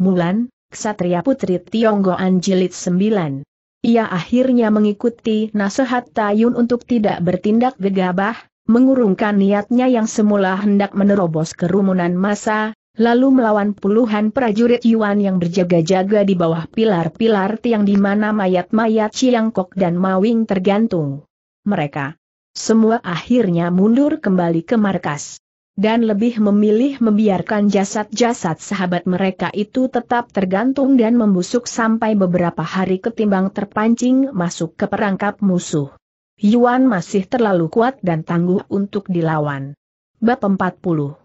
Mulan, Ksatria Putri Tionggoan Jilid 9. Ia akhirnya mengikuti nasihat Tayun untuk tidak bertindak gegabah, mengurungkan niatnya yang semula hendak menerobos kerumunan massa, lalu melawan puluhan prajurit Yuan yang berjaga-jaga di bawah pilar-pilar tiang di mana mayat-mayat Ciangkok dan Mawing tergantung. Mereka semua akhirnya mundur kembali ke markas dan lebih memilih membiarkan jasad-jasad sahabat mereka itu tetap tergantung dan membusuk sampai beberapa hari ketimbang terpancing masuk ke perangkap musuh. Yuan masih terlalu kuat dan tangguh untuk dilawan. Bab 40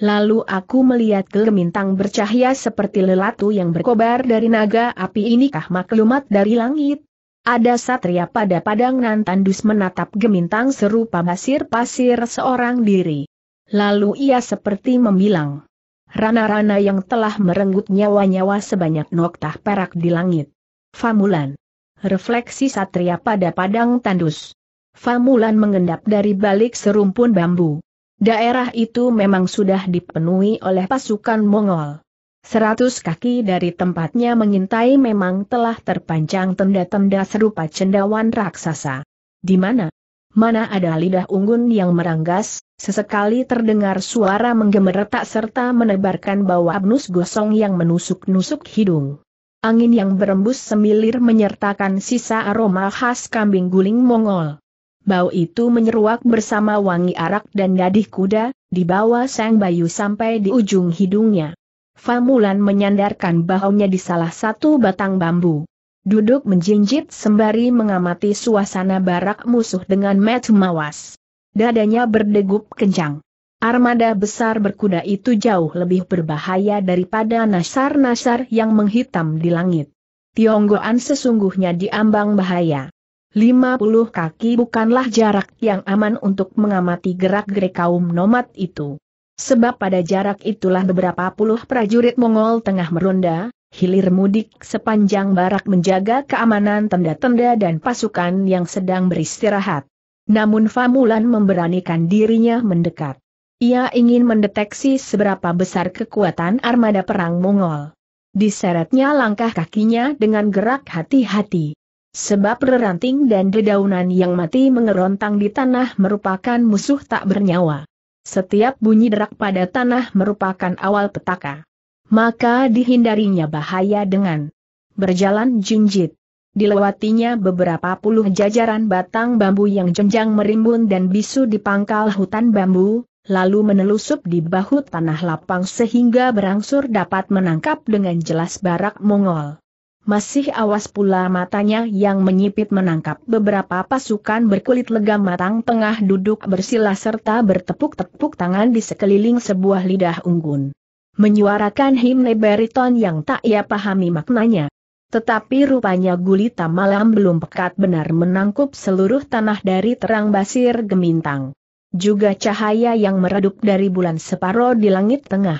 Lalu aku melihat gelmintang bercahaya seperti lelatu yang berkobar dari naga api inikah maklumat dari langit. Ada satria pada padang nan menatap gemintang serupa pasir-pasir seorang diri. Lalu ia seperti membilang. Rana-rana yang telah merenggut nyawa-nyawa sebanyak noktah perak di langit. Famulan. Refleksi satria pada padang tandus. Famulan mengendap dari balik serumpun bambu. Daerah itu memang sudah dipenuhi oleh pasukan Mongol. Seratus kaki dari tempatnya mengintai memang telah terpanjang tenda-tenda serupa cendawan raksasa. Di mana? mana ada lidah unggun yang meranggas, sesekali terdengar suara menggemeretak serta menebarkan bau abnus gosong yang menusuk-nusuk hidung. Angin yang berembus semilir menyertakan sisa aroma khas kambing guling Mongol. Bau itu menyeruak bersama wangi arak dan dadih kuda, dibawa sang bayu sampai di ujung hidungnya. Famulan menyandarkan bahunya di salah satu batang bambu duduk menjinjit sembari mengamati suasana barak musuh dengan mata mawas. Dadanya berdegup kencang. Armada besar berkuda itu jauh lebih berbahaya daripada nasar-nasar yang menghitam di langit. Tionggoan sesungguhnya diambang bahaya. 50 kaki bukanlah jarak yang aman untuk mengamati gerak-gerik kaum nomad itu. Sebab pada jarak itulah beberapa puluh prajurit Mongol tengah meronda, Hilir mudik sepanjang barak menjaga keamanan tenda-tenda dan pasukan yang sedang beristirahat. Namun Famulan memberanikan dirinya mendekat. Ia ingin mendeteksi seberapa besar kekuatan armada perang Mongol. Diseretnya langkah kakinya dengan gerak hati-hati. Sebab reranting dan dedaunan yang mati mengerontang di tanah merupakan musuh tak bernyawa. Setiap bunyi derak pada tanah merupakan awal petaka maka dihindarinya bahaya dengan berjalan jinjit. Dilewatinya beberapa puluh jajaran batang bambu yang jenjang merimbun dan bisu di pangkal hutan bambu, lalu menelusup di bahu tanah lapang sehingga berangsur dapat menangkap dengan jelas barak Mongol. Masih awas pula matanya yang menyipit menangkap beberapa pasukan berkulit legam matang tengah duduk bersila serta bertepuk-tepuk tangan di sekeliling sebuah lidah unggun menyuarakan himne bariton yang tak ia pahami maknanya. Tetapi rupanya gulita malam belum pekat benar menangkup seluruh tanah dari terang basir gemintang. Juga cahaya yang meredup dari bulan separo di langit tengah.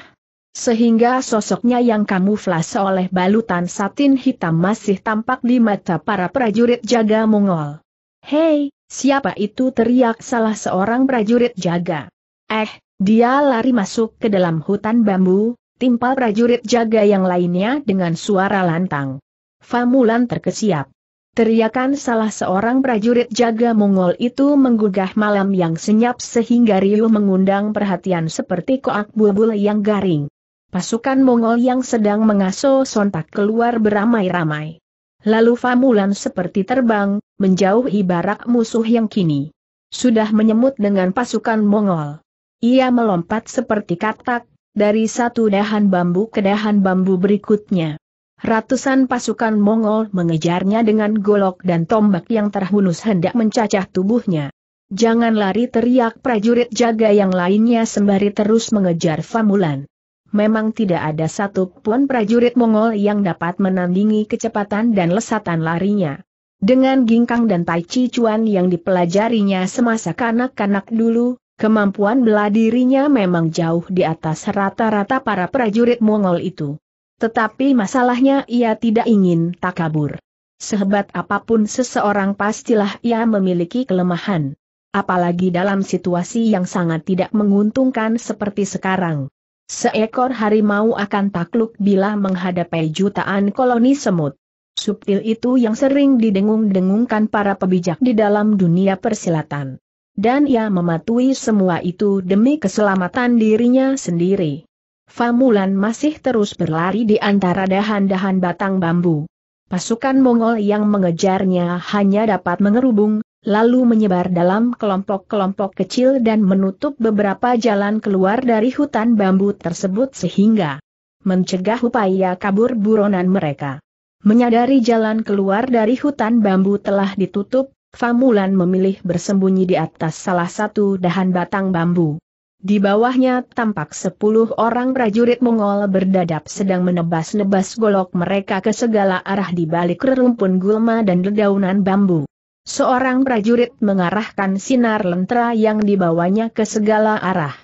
Sehingga sosoknya yang kamuflase oleh balutan satin hitam masih tampak di mata para prajurit jaga Mongol. Hei, siapa itu teriak salah seorang prajurit jaga. Eh, dia lari masuk ke dalam hutan bambu, timpal prajurit jaga yang lainnya dengan suara lantang. Famulan terkesiap. Teriakan salah seorang prajurit jaga Mongol itu menggugah malam yang senyap sehingga riuh mengundang perhatian seperti koak bubul yang garing. Pasukan Mongol yang sedang mengaso sontak keluar beramai-ramai. Lalu Famulan seperti terbang, menjauhi barak musuh yang kini sudah menyemut dengan pasukan Mongol. Ia melompat seperti katak, dari satu dahan bambu ke dahan bambu berikutnya. Ratusan pasukan Mongol mengejarnya dengan golok dan tombak yang terhunus hendak mencacah tubuhnya. Jangan lari teriak prajurit jaga yang lainnya sembari terus mengejar Famulan. Memang tidak ada satupun prajurit Mongol yang dapat menandingi kecepatan dan lesatan larinya. Dengan gingkang dan tai chi chuan yang dipelajarinya semasa kanak-kanak dulu, Kemampuan bela dirinya memang jauh di atas rata-rata para prajurit Mongol itu. Tetapi masalahnya ia tidak ingin takabur. Sehebat apapun seseorang pastilah ia memiliki kelemahan. Apalagi dalam situasi yang sangat tidak menguntungkan seperti sekarang. Seekor harimau akan takluk bila menghadapi jutaan koloni semut. Subtil itu yang sering didengung-dengungkan para pebijak di dalam dunia persilatan dan ia mematuhi semua itu demi keselamatan dirinya sendiri. Famulan masih terus berlari di antara dahan-dahan batang bambu. Pasukan Mongol yang mengejarnya hanya dapat mengerubung, lalu menyebar dalam kelompok-kelompok kecil dan menutup beberapa jalan keluar dari hutan bambu tersebut sehingga mencegah upaya kabur buronan mereka. Menyadari jalan keluar dari hutan bambu telah ditutup, Famulan memilih bersembunyi di atas salah satu dahan batang bambu. Di bawahnya tampak sepuluh orang prajurit Mongol berdadap sedang menebas-nebas golok mereka ke segala arah di balik rerumpun gulma dan dedaunan bambu. Seorang prajurit mengarahkan sinar lentera yang dibawanya ke segala arah.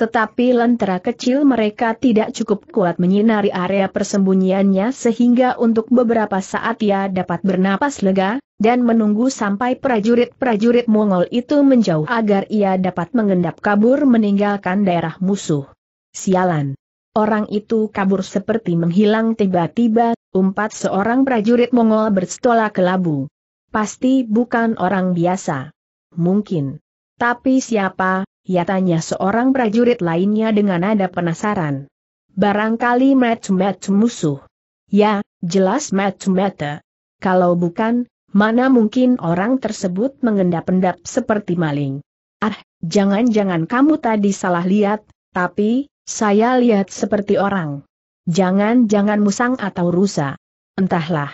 Tetapi lentera kecil mereka tidak cukup kuat menyinari area persembunyiannya sehingga untuk beberapa saat ia dapat bernapas lega, dan menunggu sampai prajurit-prajurit Mongol itu menjauh agar ia dapat mengendap kabur meninggalkan daerah musuh. Sialan. Orang itu kabur seperti menghilang tiba-tiba, Empat seorang prajurit Mongol berstola kelabu. Pasti bukan orang biasa. Mungkin. Tapi siapa, Ya tanya seorang prajurit lainnya dengan nada penasaran. Barangkali match-match musuh. Ya, jelas match-match. Kalau bukan, Mana mungkin orang tersebut mengendap-endap seperti maling. Ah, jangan-jangan kamu tadi salah lihat, tapi, saya lihat seperti orang. Jangan-jangan musang atau rusa. Entahlah.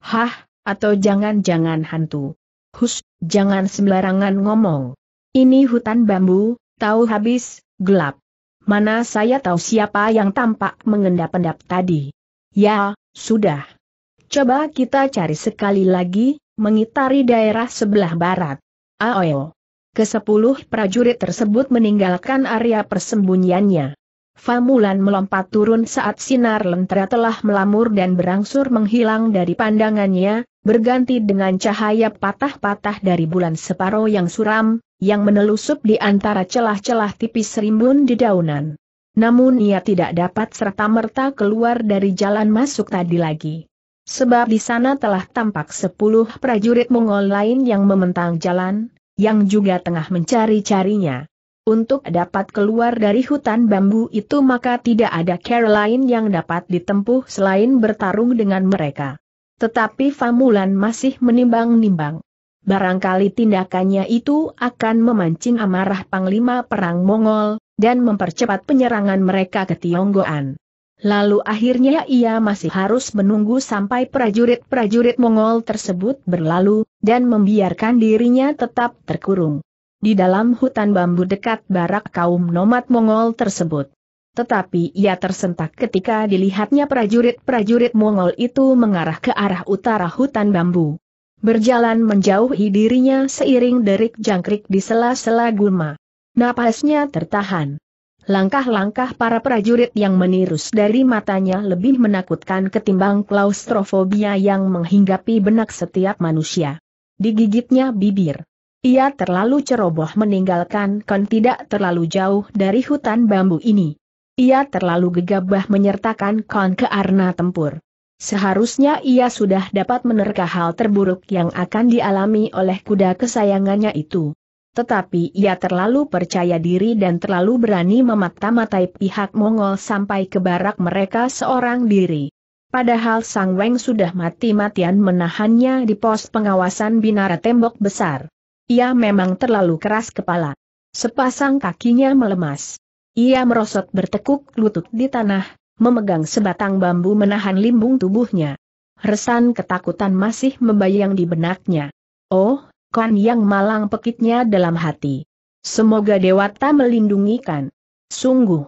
Hah, atau jangan-jangan hantu. Hus, jangan sembarangan ngomong. Ini hutan bambu, tahu habis, gelap. Mana saya tahu siapa yang tampak mengendap-endap tadi. Ya, sudah. Coba kita cari sekali lagi, mengitari daerah sebelah barat. Aoyo. Kesepuluh prajurit tersebut meninggalkan area persembunyiannya. Famulan melompat turun saat sinar lentera telah melamur dan berangsur menghilang dari pandangannya, berganti dengan cahaya patah-patah dari bulan separo yang suram, yang menelusup di antara celah-celah tipis rimbun di daunan. Namun ia tidak dapat serta-merta keluar dari jalan masuk tadi lagi. Sebab di sana telah tampak sepuluh prajurit Mongol lain yang mementang jalan, yang juga tengah mencari-carinya. Untuk dapat keluar dari hutan bambu itu maka tidak ada cara lain yang dapat ditempuh selain bertarung dengan mereka. Tetapi Famulan masih menimbang-nimbang. Barangkali tindakannya itu akan memancing amarah Panglima Perang Mongol, dan mempercepat penyerangan mereka ke Tionggoan. Lalu akhirnya ia masih harus menunggu sampai prajurit-prajurit Mongol tersebut berlalu, dan membiarkan dirinya tetap terkurung di dalam hutan bambu dekat barak kaum nomad Mongol tersebut. Tetapi ia tersentak ketika dilihatnya prajurit-prajurit Mongol itu mengarah ke arah utara hutan bambu. Berjalan menjauhi dirinya seiring derik jangkrik di sela-sela gulma. Napasnya tertahan. Langkah-langkah para prajurit yang menirus dari matanya lebih menakutkan ketimbang klaustrofobia yang menghinggapi benak setiap manusia. Digigitnya bibir. Ia terlalu ceroboh meninggalkan kan tidak terlalu jauh dari hutan bambu ini. Ia terlalu gegabah menyertakan kon ke arna tempur. Seharusnya ia sudah dapat menerka hal terburuk yang akan dialami oleh kuda kesayangannya itu tetapi ia terlalu percaya diri dan terlalu berani memata-matai pihak Mongol sampai ke barak mereka seorang diri. Padahal Sang Weng sudah mati-matian menahannya di pos pengawasan binara tembok besar. Ia memang terlalu keras kepala. Sepasang kakinya melemas. Ia merosot bertekuk lutut di tanah, memegang sebatang bambu menahan limbung tubuhnya. Resan ketakutan masih membayang di benaknya. Oh, Kan Yang malang pekitnya dalam hati. Semoga Dewata Kan. Sungguh.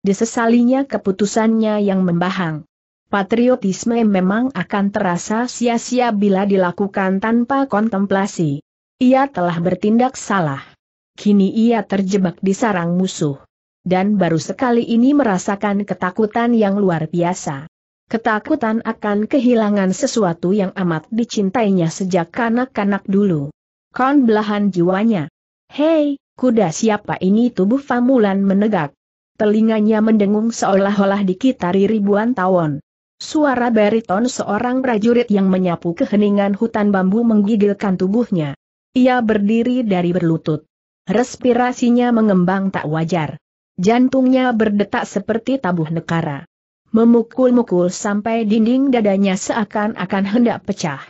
Disesalinya keputusannya yang membahang. Patriotisme memang akan terasa sia-sia bila dilakukan tanpa kontemplasi. Ia telah bertindak salah. Kini ia terjebak di sarang musuh. Dan baru sekali ini merasakan ketakutan yang luar biasa. Ketakutan akan kehilangan sesuatu yang amat dicintainya sejak kanak-kanak dulu kon belahan jiwanya. Hei, kuda siapa ini tubuh Famulan menegak. Telinganya mendengung seolah-olah dikitari ribuan tawon. Suara bariton seorang prajurit yang menyapu keheningan hutan bambu menggigilkan tubuhnya. Ia berdiri dari berlutut. Respirasinya mengembang tak wajar. Jantungnya berdetak seperti tabuh nekara. Memukul-mukul sampai dinding dadanya seakan-akan hendak pecah.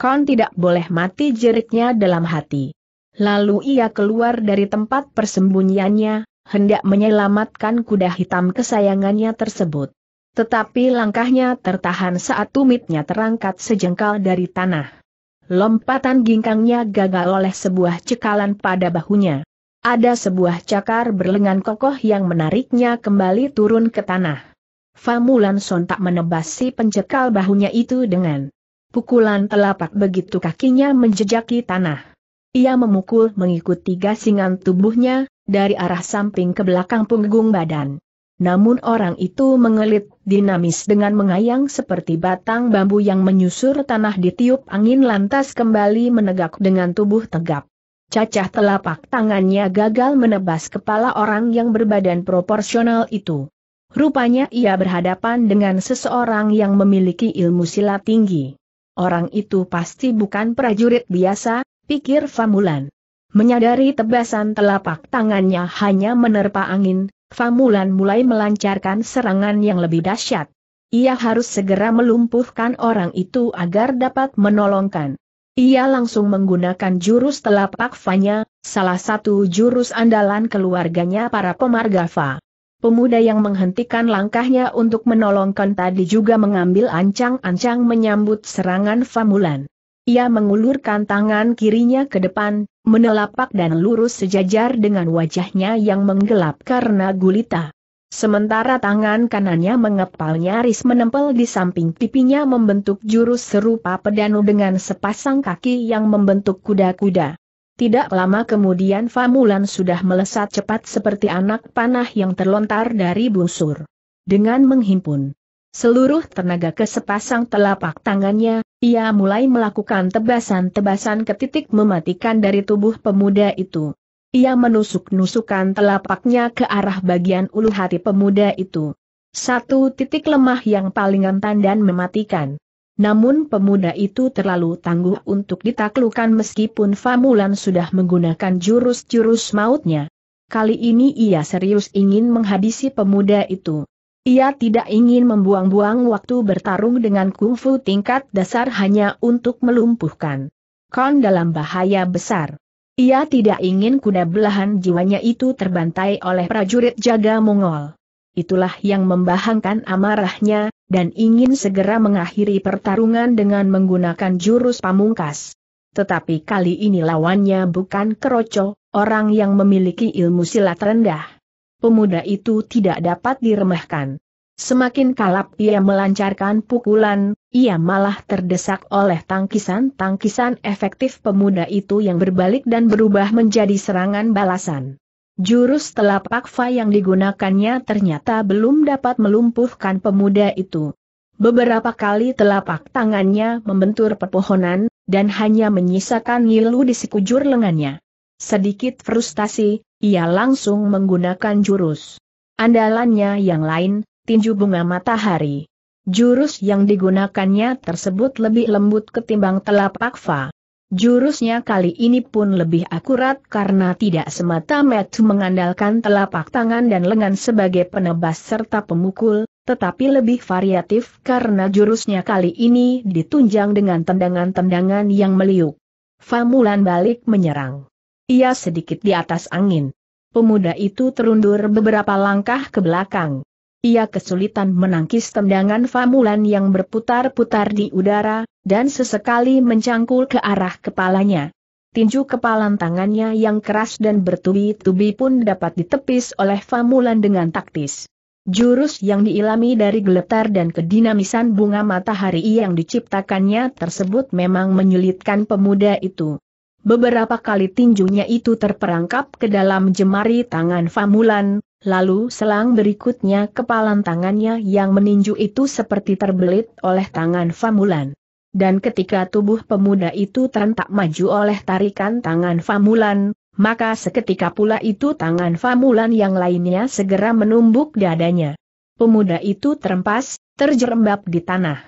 Kon tidak boleh mati jeriknya dalam hati. Lalu ia keluar dari tempat persembunyiannya, hendak menyelamatkan kuda hitam kesayangannya tersebut. Tetapi langkahnya tertahan saat tumitnya terangkat sejengkal dari tanah. Lompatan ginkangnya gagal oleh sebuah cekalan pada bahunya. Ada sebuah cakar berlengan kokoh yang menariknya kembali turun ke tanah. Famulan sontak menebas si pencekal bahunya itu dengan Pukulan telapak begitu kakinya menjejaki tanah. Ia memukul mengikuti gasingan tubuhnya, dari arah samping ke belakang punggung badan. Namun orang itu mengelit dinamis dengan mengayang seperti batang bambu yang menyusur tanah ditiup angin lantas kembali menegak dengan tubuh tegap. Cacah telapak tangannya gagal menebas kepala orang yang berbadan proporsional itu. Rupanya ia berhadapan dengan seseorang yang memiliki ilmu silat tinggi. Orang itu pasti bukan prajurit biasa, pikir Famulan. Menyadari tebasan telapak tangannya hanya menerpa angin, Famulan mulai melancarkan serangan yang lebih dahsyat. Ia harus segera melumpuhkan orang itu agar dapat menolongkan. Ia langsung menggunakan jurus telapak Fanya, salah satu jurus andalan keluarganya para pemargafa. Pemuda yang menghentikan langkahnya untuk menolongkan tadi juga mengambil ancang-ancang menyambut serangan Famulan. Ia mengulurkan tangan kirinya ke depan, menelapak dan lurus sejajar dengan wajahnya yang menggelap karena gulita. Sementara tangan kanannya mengepal nyaris menempel di samping pipinya membentuk jurus serupa pedanu dengan sepasang kaki yang membentuk kuda-kuda. Tidak lama kemudian Famulan sudah melesat cepat seperti anak panah yang terlontar dari busur. Dengan menghimpun seluruh tenaga ke sepasang telapak tangannya, ia mulai melakukan tebasan-tebasan ke titik mematikan dari tubuh pemuda itu. Ia menusuk-nusukan telapaknya ke arah bagian ulu hati pemuda itu. Satu titik lemah yang paling rentan dan mematikan. Namun pemuda itu terlalu tangguh untuk ditaklukan meskipun Famulan sudah menggunakan jurus-jurus mautnya. Kali ini ia serius ingin menghabisi pemuda itu. Ia tidak ingin membuang-buang waktu bertarung dengan kungfu tingkat dasar hanya untuk melumpuhkan. Kon dalam bahaya besar. Ia tidak ingin kuda belahan jiwanya itu terbantai oleh prajurit jaga Mongol itulah yang membahangkan amarahnya, dan ingin segera mengakhiri pertarungan dengan menggunakan jurus pamungkas. Tetapi kali ini lawannya bukan keroco, orang yang memiliki ilmu silat rendah. Pemuda itu tidak dapat diremehkan. Semakin kalap ia melancarkan pukulan, ia malah terdesak oleh tangkisan-tangkisan efektif pemuda itu yang berbalik dan berubah menjadi serangan balasan. Jurus telapak Fa yang digunakannya ternyata belum dapat melumpuhkan pemuda itu. Beberapa kali telapak tangannya membentur pepohonan, dan hanya menyisakan ngilu di sekujur lengannya. Sedikit frustasi, ia langsung menggunakan jurus. Andalannya yang lain, tinju bunga matahari. Jurus yang digunakannya tersebut lebih lembut ketimbang telapak Fa. Jurusnya kali ini pun lebih akurat karena tidak semata-mata mengandalkan telapak tangan dan lengan sebagai penebas serta pemukul, tetapi lebih variatif karena jurusnya kali ini ditunjang dengan tendangan-tendangan yang meliuk. Famulan balik menyerang. Ia sedikit di atas angin. Pemuda itu terundur beberapa langkah ke belakang. Ia kesulitan menangkis tendangan Famulan yang berputar-putar di udara, dan sesekali mencangkul ke arah kepalanya. Tinju kepalan tangannya yang keras dan bertubi-tubi pun dapat ditepis oleh Famulan dengan taktis. Jurus yang diilami dari geletar dan kedinamisan bunga matahari yang diciptakannya tersebut memang menyulitkan pemuda itu. Beberapa kali tinjunya itu terperangkap ke dalam jemari tangan Famulan, Lalu selang berikutnya kepalan tangannya yang meninju itu seperti terbelit oleh tangan Famulan. Dan ketika tubuh pemuda itu terentak maju oleh tarikan tangan Famulan, maka seketika pula itu tangan Famulan yang lainnya segera menumbuk dadanya. Pemuda itu terempas, terjerembab di tanah.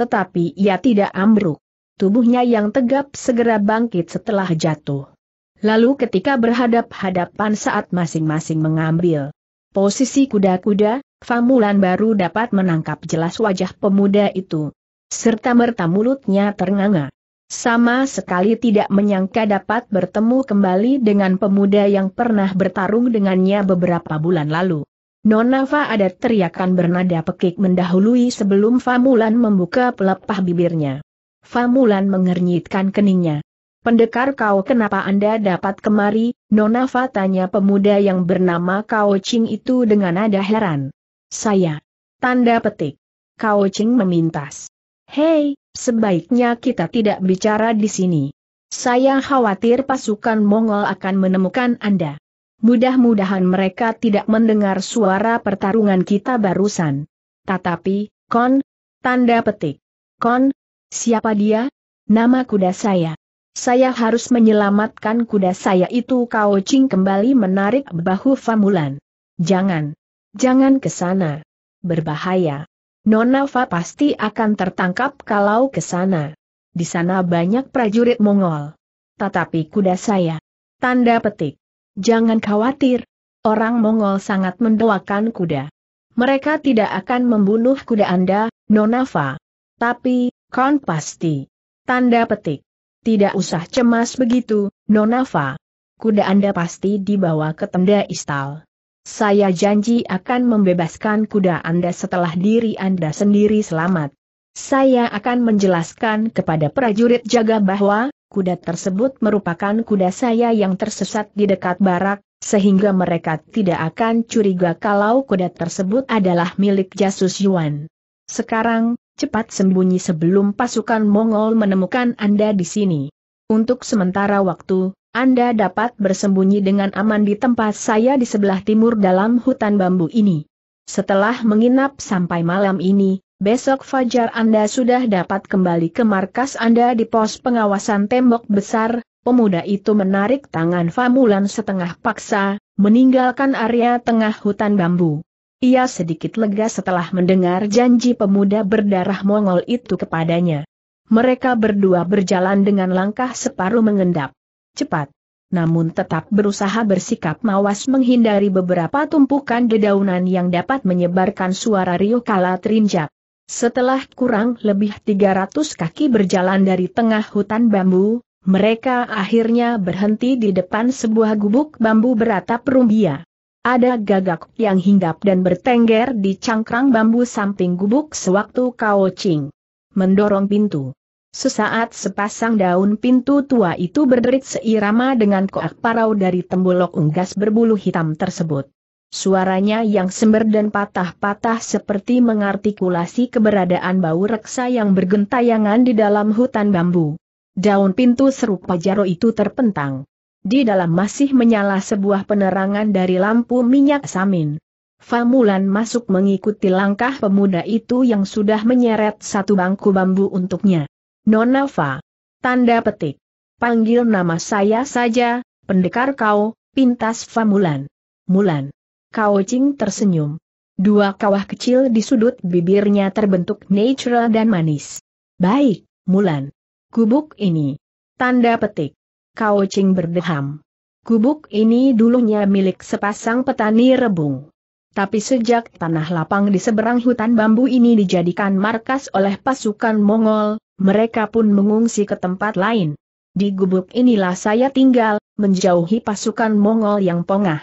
Tetapi ia tidak ambruk. Tubuhnya yang tegap segera bangkit setelah jatuh. Lalu ketika berhadap-hadapan saat masing-masing mengambil posisi kuda-kuda, Famulan baru dapat menangkap jelas wajah pemuda itu. Serta merta mulutnya ternganga. Sama sekali tidak menyangka dapat bertemu kembali dengan pemuda yang pernah bertarung dengannya beberapa bulan lalu. Nonava ada teriakan bernada pekik mendahului sebelum Famulan membuka pelepah bibirnya. Famulan mengernyitkan keningnya. Pendekar kau kenapa Anda dapat kemari, Nona Fa tanya pemuda yang bernama Kao Ching itu dengan nada heran. Saya. Tanda petik. Kao Ching memintas. Hei, sebaiknya kita tidak bicara di sini. Saya khawatir pasukan Mongol akan menemukan Anda. Mudah-mudahan mereka tidak mendengar suara pertarungan kita barusan. Tetapi, Kon, tanda petik. Kon, siapa dia? Nama kuda saya. Saya harus menyelamatkan kuda saya itu Kau Ching kembali menarik bahu Famulan. Jangan. Jangan ke sana. Berbahaya. Nona Fa pasti akan tertangkap kalau ke sana. Di sana banyak prajurit Mongol. Tetapi kuda saya. Tanda petik. Jangan khawatir. Orang Mongol sangat mendoakan kuda. Mereka tidak akan membunuh kuda Anda, Nona Fa. Tapi, kon pasti. Tanda petik. Tidak usah cemas begitu, Nonafa. Kuda Anda pasti dibawa ke tenda istal. Saya janji akan membebaskan kuda Anda setelah diri Anda sendiri selamat. Saya akan menjelaskan kepada prajurit jaga bahwa, kuda tersebut merupakan kuda saya yang tersesat di dekat barak, sehingga mereka tidak akan curiga kalau kuda tersebut adalah milik jasus Yuan. Sekarang, cepat sembunyi sebelum pasukan Mongol menemukan Anda di sini. Untuk sementara waktu, Anda dapat bersembunyi dengan aman di tempat saya di sebelah timur dalam hutan bambu ini. Setelah menginap sampai malam ini, besok fajar Anda sudah dapat kembali ke markas Anda di pos pengawasan tembok besar, Pemuda itu menarik tangan Famulan setengah paksa, meninggalkan area tengah hutan bambu. Ia sedikit lega setelah mendengar janji pemuda berdarah Mongol itu kepadanya. Mereka berdua berjalan dengan langkah separuh mengendap. Cepat. Namun tetap berusaha bersikap mawas menghindari beberapa tumpukan dedaunan yang dapat menyebarkan suara riuh kala terinjak. Setelah kurang lebih 300 kaki berjalan dari tengah hutan bambu, mereka akhirnya berhenti di depan sebuah gubuk bambu beratap rumbia. Ada gagak yang hinggap dan bertengger di cangkrang bambu samping gubuk sewaktu Kao Ching mendorong pintu. Sesaat sepasang daun pintu tua itu berderit seirama dengan koak parau dari tembolok unggas berbulu hitam tersebut. Suaranya yang sember dan patah-patah seperti mengartikulasi keberadaan bau reksa yang bergentayangan di dalam hutan bambu. Daun pintu serupa jaro itu terpentang. Di dalam masih menyala sebuah penerangan dari lampu minyak samin. Famulan masuk mengikuti langkah pemuda itu yang sudah menyeret satu bangku bambu untuknya. Nona Fa. Tanda petik. Panggil nama saya saja, pendekar kau, pintas Famulan. Mulan. Kau Cing tersenyum. Dua kawah kecil di sudut bibirnya terbentuk natural dan manis. Baik, Mulan. Kubuk ini. Tanda petik. Kau Ching berdeham. Gubuk ini dulunya milik sepasang petani rebung. Tapi sejak tanah lapang di seberang hutan bambu ini dijadikan markas oleh pasukan Mongol, mereka pun mengungsi ke tempat lain. Di gubuk inilah saya tinggal, menjauhi pasukan Mongol yang pongah.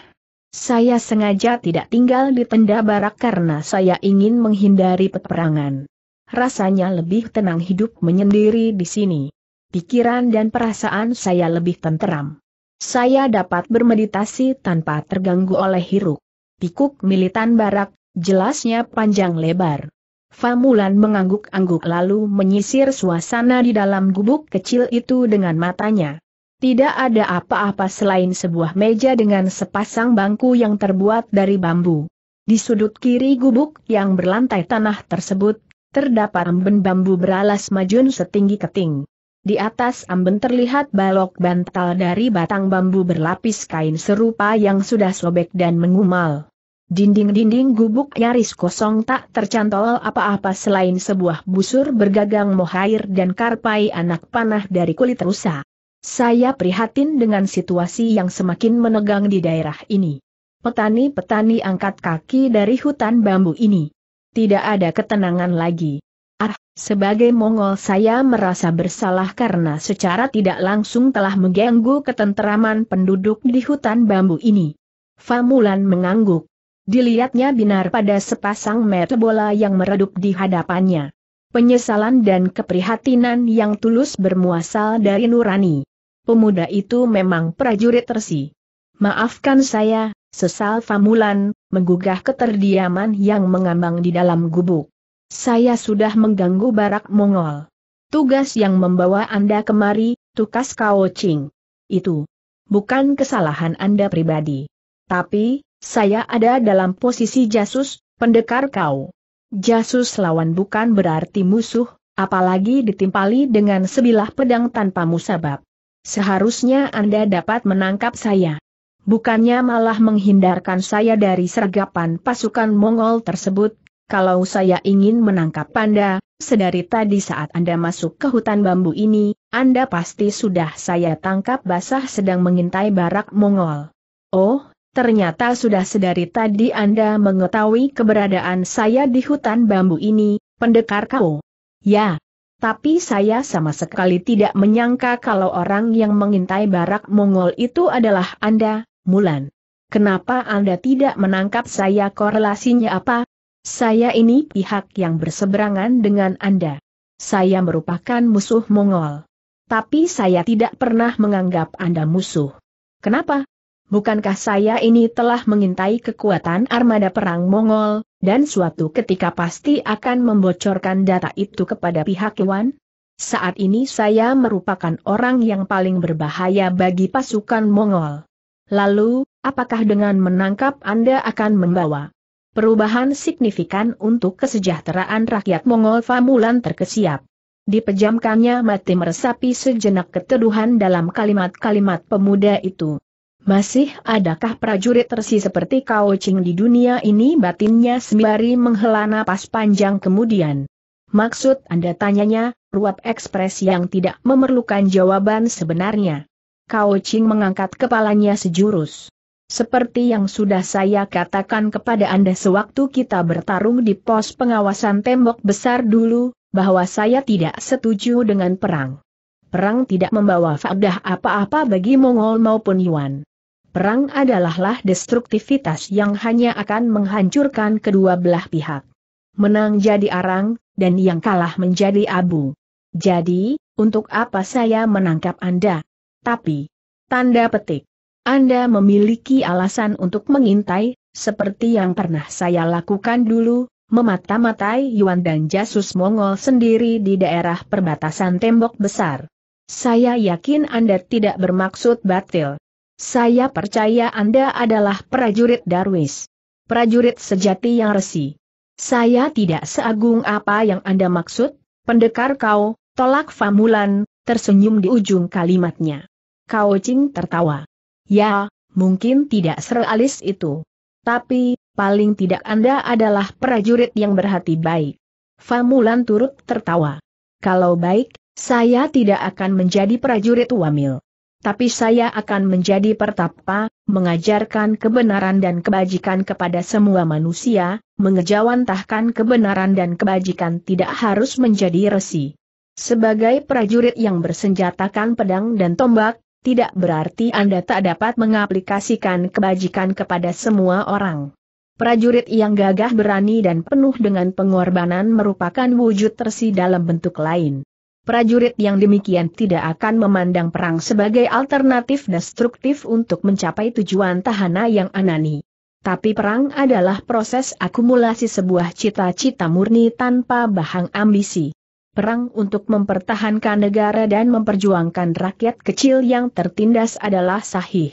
Saya sengaja tidak tinggal di tenda barak karena saya ingin menghindari peperangan. Rasanya lebih tenang hidup menyendiri di sini pikiran dan perasaan saya lebih tenteram. Saya dapat bermeditasi tanpa terganggu oleh hiruk. Pikuk militan barak, jelasnya panjang lebar. Famulan mengangguk-angguk lalu menyisir suasana di dalam gubuk kecil itu dengan matanya. Tidak ada apa-apa selain sebuah meja dengan sepasang bangku yang terbuat dari bambu. Di sudut kiri gubuk yang berlantai tanah tersebut, terdapat emben bambu beralas majun setinggi keting. Di atas amben terlihat balok bantal dari batang bambu berlapis kain serupa yang sudah sobek dan mengumal. Dinding-dinding gubuk nyaris kosong tak tercantol apa-apa selain sebuah busur bergagang mohair dan karpai anak panah dari kulit rusa. Saya prihatin dengan situasi yang semakin menegang di daerah ini. Petani-petani angkat kaki dari hutan bambu ini. Tidak ada ketenangan lagi. Ah, sebagai Mongol saya merasa bersalah karena secara tidak langsung telah mengganggu ketenteraman penduduk di hutan bambu ini. Famulan mengangguk. Dilihatnya binar pada sepasang mata bola yang meredup di hadapannya. Penyesalan dan keprihatinan yang tulus bermuasal dari nurani. Pemuda itu memang prajurit tersi. Maafkan saya, sesal Famulan, menggugah keterdiaman yang mengambang di dalam gubuk. Saya sudah mengganggu barak Mongol. Tugas yang membawa Anda kemari, tukas Kao Ching. Itu bukan kesalahan Anda pribadi. Tapi, saya ada dalam posisi jasus, pendekar kau. Jasus lawan bukan berarti musuh, apalagi ditimpali dengan sebilah pedang tanpa musabab. Seharusnya Anda dapat menangkap saya. Bukannya malah menghindarkan saya dari sergapan pasukan Mongol tersebut, kalau saya ingin menangkap Anda, sedari tadi saat Anda masuk ke hutan bambu ini, Anda pasti sudah saya tangkap basah sedang mengintai barak Mongol. Oh, ternyata sudah sedari tadi Anda mengetahui keberadaan saya di hutan bambu ini, pendekar kau. Ya, tapi saya sama sekali tidak menyangka kalau orang yang mengintai barak Mongol itu adalah Anda, Mulan. Kenapa Anda tidak menangkap saya korelasinya apa? Saya ini pihak yang berseberangan dengan Anda. Saya merupakan musuh Mongol. Tapi saya tidak pernah menganggap Anda musuh. Kenapa? Bukankah saya ini telah mengintai kekuatan armada perang Mongol, dan suatu ketika pasti akan membocorkan data itu kepada pihak Iwan? Saat ini saya merupakan orang yang paling berbahaya bagi pasukan Mongol. Lalu, apakah dengan menangkap Anda akan membawa perubahan signifikan untuk kesejahteraan rakyat Mongol Famulan terkesiap. Dipejamkannya mati meresapi sejenak keteduhan dalam kalimat-kalimat pemuda itu. Masih adakah prajurit tersi seperti Kao Ching di dunia ini batinnya sembari menghela napas panjang kemudian? Maksud Anda tanyanya, ruap ekspres yang tidak memerlukan jawaban sebenarnya. Kao Ching mengangkat kepalanya sejurus. Seperti yang sudah saya katakan kepada Anda sewaktu kita bertarung di pos pengawasan tembok besar dulu, bahwa saya tidak setuju dengan perang. Perang tidak membawa faedah apa-apa bagi Mongol maupun Yuan. Perang adalahlah destruktivitas yang hanya akan menghancurkan kedua belah pihak. Menang jadi arang, dan yang kalah menjadi abu. Jadi, untuk apa saya menangkap Anda? Tapi, tanda petik. Anda memiliki alasan untuk mengintai, seperti yang pernah saya lakukan dulu, memata-matai Yuan dan Jasus Mongol sendiri di daerah perbatasan tembok besar. Saya yakin Anda tidak bermaksud batil. Saya percaya Anda adalah prajurit Darwis. Prajurit sejati yang resi. Saya tidak seagung apa yang Anda maksud, pendekar kau, tolak Famulan, tersenyum di ujung kalimatnya. Kau Ching tertawa. Ya, mungkin tidak serealis itu. Tapi, paling tidak Anda adalah prajurit yang berhati baik. Famulan turut tertawa. Kalau baik, saya tidak akan menjadi prajurit wamil. Tapi saya akan menjadi pertapa, mengajarkan kebenaran dan kebajikan kepada semua manusia, mengejawantahkan kebenaran dan kebajikan tidak harus menjadi resi. Sebagai prajurit yang bersenjatakan pedang dan tombak, tidak berarti Anda tak dapat mengaplikasikan kebajikan kepada semua orang. Prajurit yang gagah berani dan penuh dengan pengorbanan merupakan wujud tersi dalam bentuk lain. Prajurit yang demikian tidak akan memandang perang sebagai alternatif destruktif untuk mencapai tujuan tahana yang anani. Tapi perang adalah proses akumulasi sebuah cita-cita murni tanpa bahang ambisi. Perang untuk mempertahankan negara dan memperjuangkan rakyat kecil yang tertindas adalah sahih.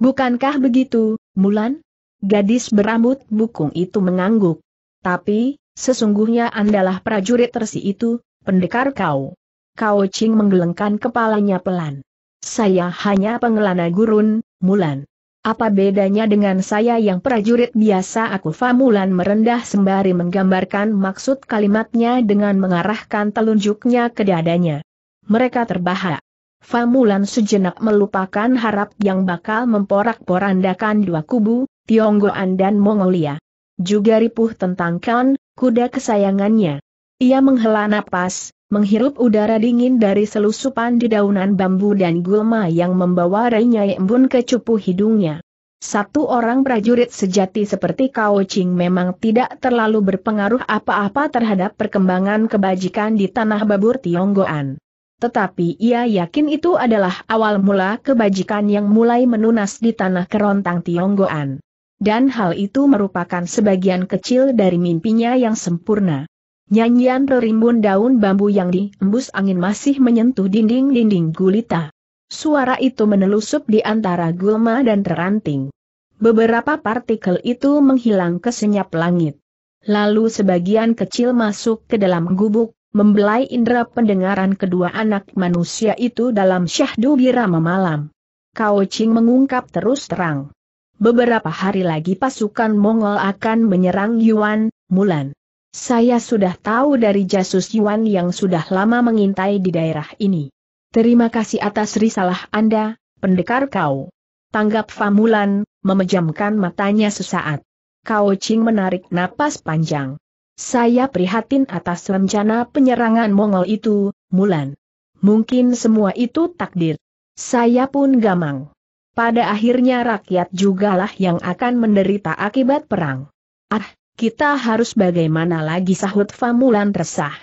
Bukankah begitu, Mulan? Gadis berambut bukung itu mengangguk. Tapi, sesungguhnya andalah prajurit tersi itu, pendekar kau. Kau Ching menggelengkan kepalanya pelan. Saya hanya pengelana gurun, Mulan. Apa bedanya dengan saya yang prajurit biasa aku Famulan merendah sembari menggambarkan maksud kalimatnya dengan mengarahkan telunjuknya ke dadanya. Mereka terbahak. Famulan sejenak melupakan harap yang bakal memporak-porandakan dua kubu, Tionggoan dan Mongolia. Juga ripuh tentang Khan, kuda kesayangannya. Ia menghela napas, menghirup udara dingin dari selusupan di daunan bambu dan gulma yang membawa Renyai Embun ke cupu hidungnya. Satu orang prajurit sejati seperti Kao Ching memang tidak terlalu berpengaruh apa-apa terhadap perkembangan kebajikan di tanah babur Tionggoan. Tetapi ia yakin itu adalah awal mula kebajikan yang mulai menunas di tanah kerontang Tionggoan. Dan hal itu merupakan sebagian kecil dari mimpinya yang sempurna. Nyanyian rerimbun daun bambu yang diembus angin masih menyentuh dinding-dinding gulita. Suara itu menelusup di antara gulma dan teranting. Beberapa partikel itu menghilang ke senyap langit. Lalu sebagian kecil masuk ke dalam gubuk, membelai indera pendengaran kedua anak manusia itu dalam syahdu birama malam. Kao Ching mengungkap terus terang. Beberapa hari lagi pasukan Mongol akan menyerang Yuan, Mulan. Saya sudah tahu dari jasus Yuan yang sudah lama mengintai di daerah ini. Terima kasih atas risalah Anda, pendekar kau. Tanggap Famulan, memejamkan matanya sesaat. Kau Ching menarik napas panjang. Saya prihatin atas rencana penyerangan Mongol itu, Mulan. Mungkin semua itu takdir. Saya pun gamang. Pada akhirnya rakyat jugalah yang akan menderita akibat perang. Ah, kita harus bagaimana lagi sahut Famulan resah.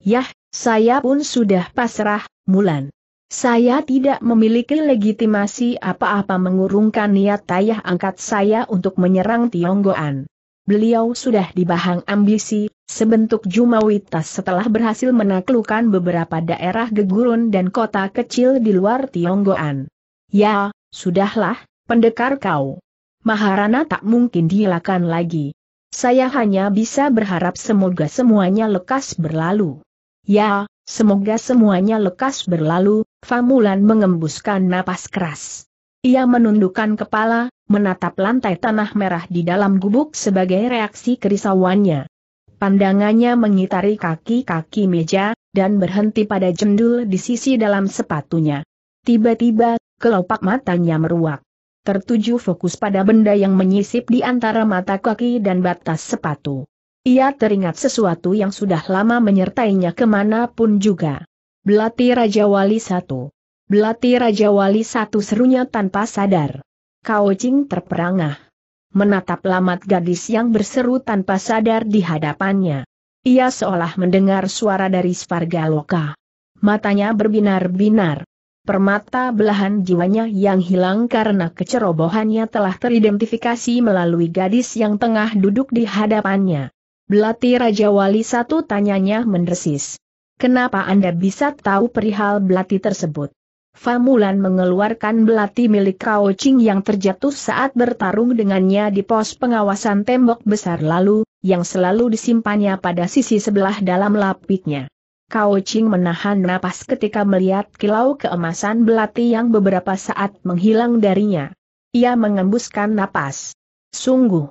Yah, saya pun sudah pasrah, Mulan. Saya tidak memiliki legitimasi apa-apa mengurungkan niat Tayah angkat saya untuk menyerang Tionggoan. Beliau sudah dibahang ambisi, sebentuk Jumawitas setelah berhasil menaklukkan beberapa daerah gegurun dan kota kecil di luar Tionggoan. Ya, sudahlah, pendekar kau. Maharana tak mungkin dihilangkan lagi. Saya hanya bisa berharap semoga semuanya lekas berlalu. Ya, semoga semuanya lekas berlalu, Famulan mengembuskan napas keras. Ia menundukkan kepala, menatap lantai tanah merah di dalam gubuk sebagai reaksi kerisauannya. Pandangannya mengitari kaki-kaki meja, dan berhenti pada jendul di sisi dalam sepatunya. Tiba-tiba, kelopak matanya meruak tertuju fokus pada benda yang menyisip di antara mata kaki dan batas sepatu. Ia teringat sesuatu yang sudah lama menyertainya kemanapun juga. Belati Raja Wali satu. Belati Raja Wali satu serunya tanpa sadar. Kau Ching terperangah. Menatap lamat gadis yang berseru tanpa sadar di hadapannya. Ia seolah mendengar suara dari Svargaloka. Matanya berbinar-binar, Permata belahan jiwanya yang hilang karena kecerobohannya telah teridentifikasi melalui gadis yang tengah duduk di hadapannya. Belati Raja Wali satu tanyanya mendesis. Kenapa Anda bisa tahu perihal belati tersebut? Famulan mengeluarkan belati milik Kao Ching yang terjatuh saat bertarung dengannya di pos pengawasan tembok besar lalu, yang selalu disimpannya pada sisi sebelah dalam lapiknya. Kao Ching menahan napas ketika melihat kilau keemasan belati yang beberapa saat menghilang darinya. Ia mengembuskan napas. Sungguh.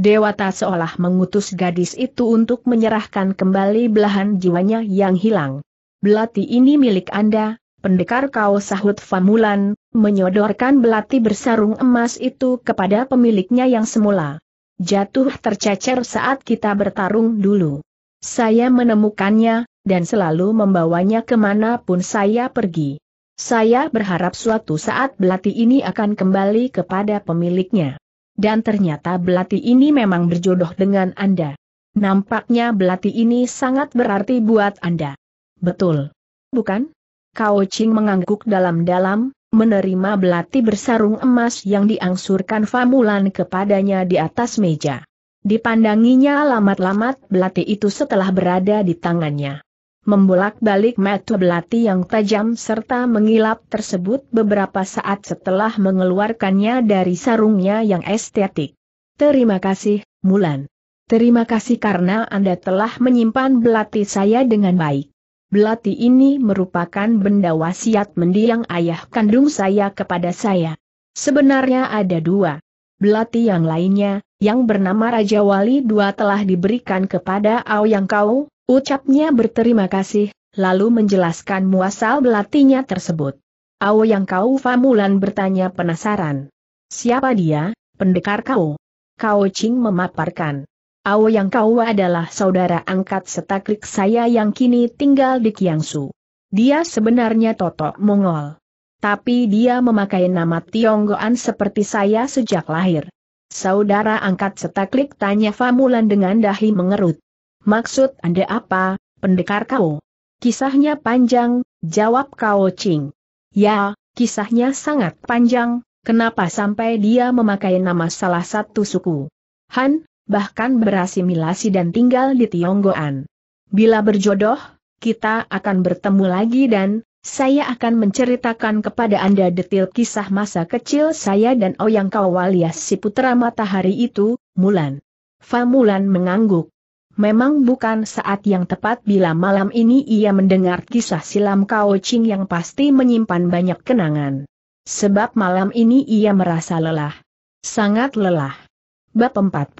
Dewata seolah mengutus gadis itu untuk menyerahkan kembali belahan jiwanya yang hilang. Belati ini milik Anda, pendekar kau sahut Famulan, menyodorkan belati bersarung emas itu kepada pemiliknya yang semula. Jatuh tercecer saat kita bertarung dulu. Saya menemukannya, dan selalu membawanya kemana pun saya pergi. Saya berharap suatu saat belati ini akan kembali kepada pemiliknya. Dan ternyata belati ini memang berjodoh dengan Anda. Nampaknya belati ini sangat berarti buat Anda. Betul. Bukan? Kau Ching mengangguk dalam-dalam, menerima belati bersarung emas yang diangsurkan Famulan kepadanya di atas meja. Dipandanginya lamat-lamat belati itu setelah berada di tangannya. Membolak-balik mata belati yang tajam serta mengilap tersebut beberapa saat setelah mengeluarkannya dari sarungnya yang estetik. Terima kasih, Mulan. Terima kasih karena Anda telah menyimpan belati saya dengan baik. Belati ini merupakan benda wasiat mendiang ayah kandung saya kepada saya. Sebenarnya ada dua. Belati yang lainnya, yang bernama Raja Wali II telah diberikan kepada Aoyang Kau, Ucapnya berterima kasih, lalu menjelaskan muasal belatinya tersebut. Awo yang kau Famulan bertanya penasaran. Siapa dia, pendekar kau? Kau Ching memaparkan. Awo yang kau adalah saudara angkat setaklik saya yang kini tinggal di Kiangsu. Dia sebenarnya Toto Mongol. Tapi dia memakai nama Tionggoan seperti saya sejak lahir. Saudara angkat setaklik tanya Famulan dengan dahi mengerut. Maksud Anda apa, pendekar kau? Kisahnya panjang, jawab Kao Ching. Ya, kisahnya sangat panjang, kenapa sampai dia memakai nama salah satu suku Han, bahkan berasimilasi dan tinggal di Tionggoan. Bila berjodoh, kita akan bertemu lagi dan, saya akan menceritakan kepada Anda detil kisah masa kecil saya dan Oyang alias si putra matahari itu, Mulan. Fa Mulan mengangguk. Memang bukan saat yang tepat bila malam ini ia mendengar kisah silam Kao Ching yang pasti menyimpan banyak kenangan. Sebab malam ini ia merasa lelah. Sangat lelah. Bab 41.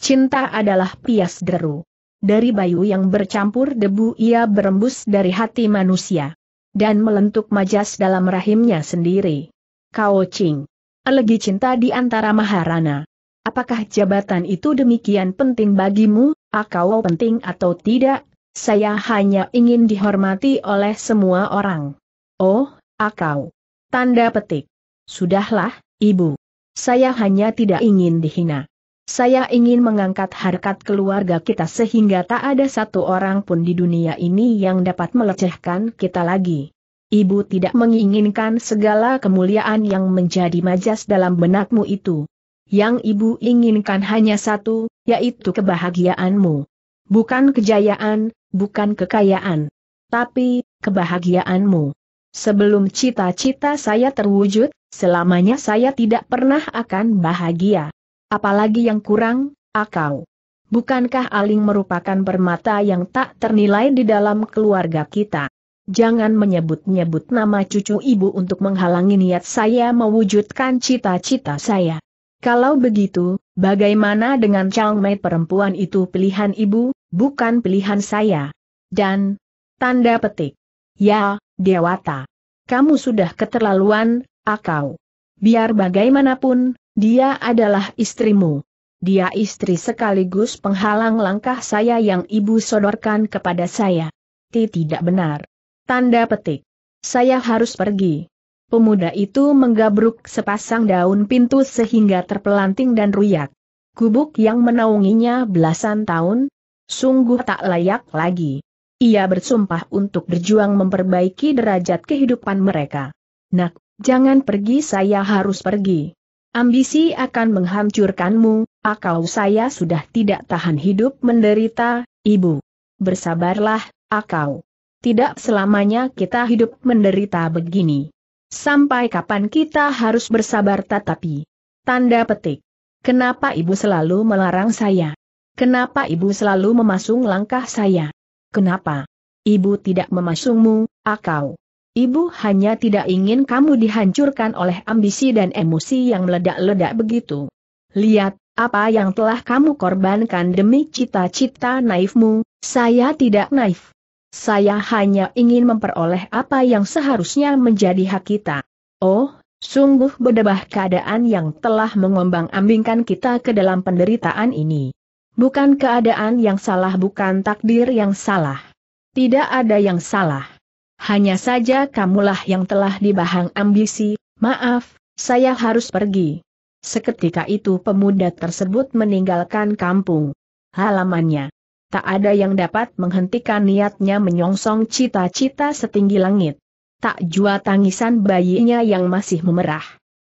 Cinta adalah pias deru. Dari bayu yang bercampur debu ia berembus dari hati manusia. Dan melentuk majas dalam rahimnya sendiri. Kao Ching. Elegi cinta di antara maharana. Apakah jabatan itu demikian penting bagimu, akau penting atau tidak? Saya hanya ingin dihormati oleh semua orang. Oh, akau. Tanda petik. Sudahlah, ibu. Saya hanya tidak ingin dihina. Saya ingin mengangkat harkat keluarga kita sehingga tak ada satu orang pun di dunia ini yang dapat melecehkan kita lagi. Ibu tidak menginginkan segala kemuliaan yang menjadi majas dalam benakmu itu. Yang ibu inginkan hanya satu, yaitu kebahagiaanmu. Bukan kejayaan, bukan kekayaan. Tapi, kebahagiaanmu. Sebelum cita-cita saya terwujud, selamanya saya tidak pernah akan bahagia. Apalagi yang kurang, akau. Bukankah Aling merupakan permata yang tak ternilai di dalam keluarga kita? Jangan menyebut-nyebut nama cucu ibu untuk menghalangi niat saya mewujudkan cita-cita saya. Kalau begitu, bagaimana dengan Chang Mei perempuan itu pilihan ibu, bukan pilihan saya? Dan, tanda petik. Ya, Dewata. Kamu sudah keterlaluan, akau. Biar bagaimanapun, dia adalah istrimu. Dia istri sekaligus penghalang langkah saya yang ibu sodorkan kepada saya. tidak benar. Tanda petik. Saya harus pergi. Pemuda itu menggabruk sepasang daun pintu sehingga terpelanting dan ruyak. Kubuk yang menaunginya belasan tahun, sungguh tak layak lagi. Ia bersumpah untuk berjuang memperbaiki derajat kehidupan mereka. Nak, jangan pergi saya harus pergi. Ambisi akan menghancurkanmu, Akau saya sudah tidak tahan hidup menderita, ibu. Bersabarlah, akau. Tidak selamanya kita hidup menderita begini. Sampai kapan kita harus bersabar Tetapi, Tanda petik. Kenapa ibu selalu melarang saya? Kenapa ibu selalu memasung langkah saya? Kenapa? Ibu tidak memasungmu, akau. Ibu hanya tidak ingin kamu dihancurkan oleh ambisi dan emosi yang meledak-ledak begitu. Lihat, apa yang telah kamu korbankan demi cita-cita naifmu, saya tidak naif. Saya hanya ingin memperoleh apa yang seharusnya menjadi hak kita. Oh, sungguh berdebah keadaan yang telah mengombang-ambingkan kita ke dalam penderitaan ini. Bukan keadaan yang salah bukan takdir yang salah. Tidak ada yang salah. Hanya saja kamulah yang telah dibahang ambisi, maaf, saya harus pergi. Seketika itu pemuda tersebut meninggalkan kampung halamannya tak ada yang dapat menghentikan niatnya menyongsong cita-cita setinggi langit. Tak jua tangisan bayinya yang masih memerah.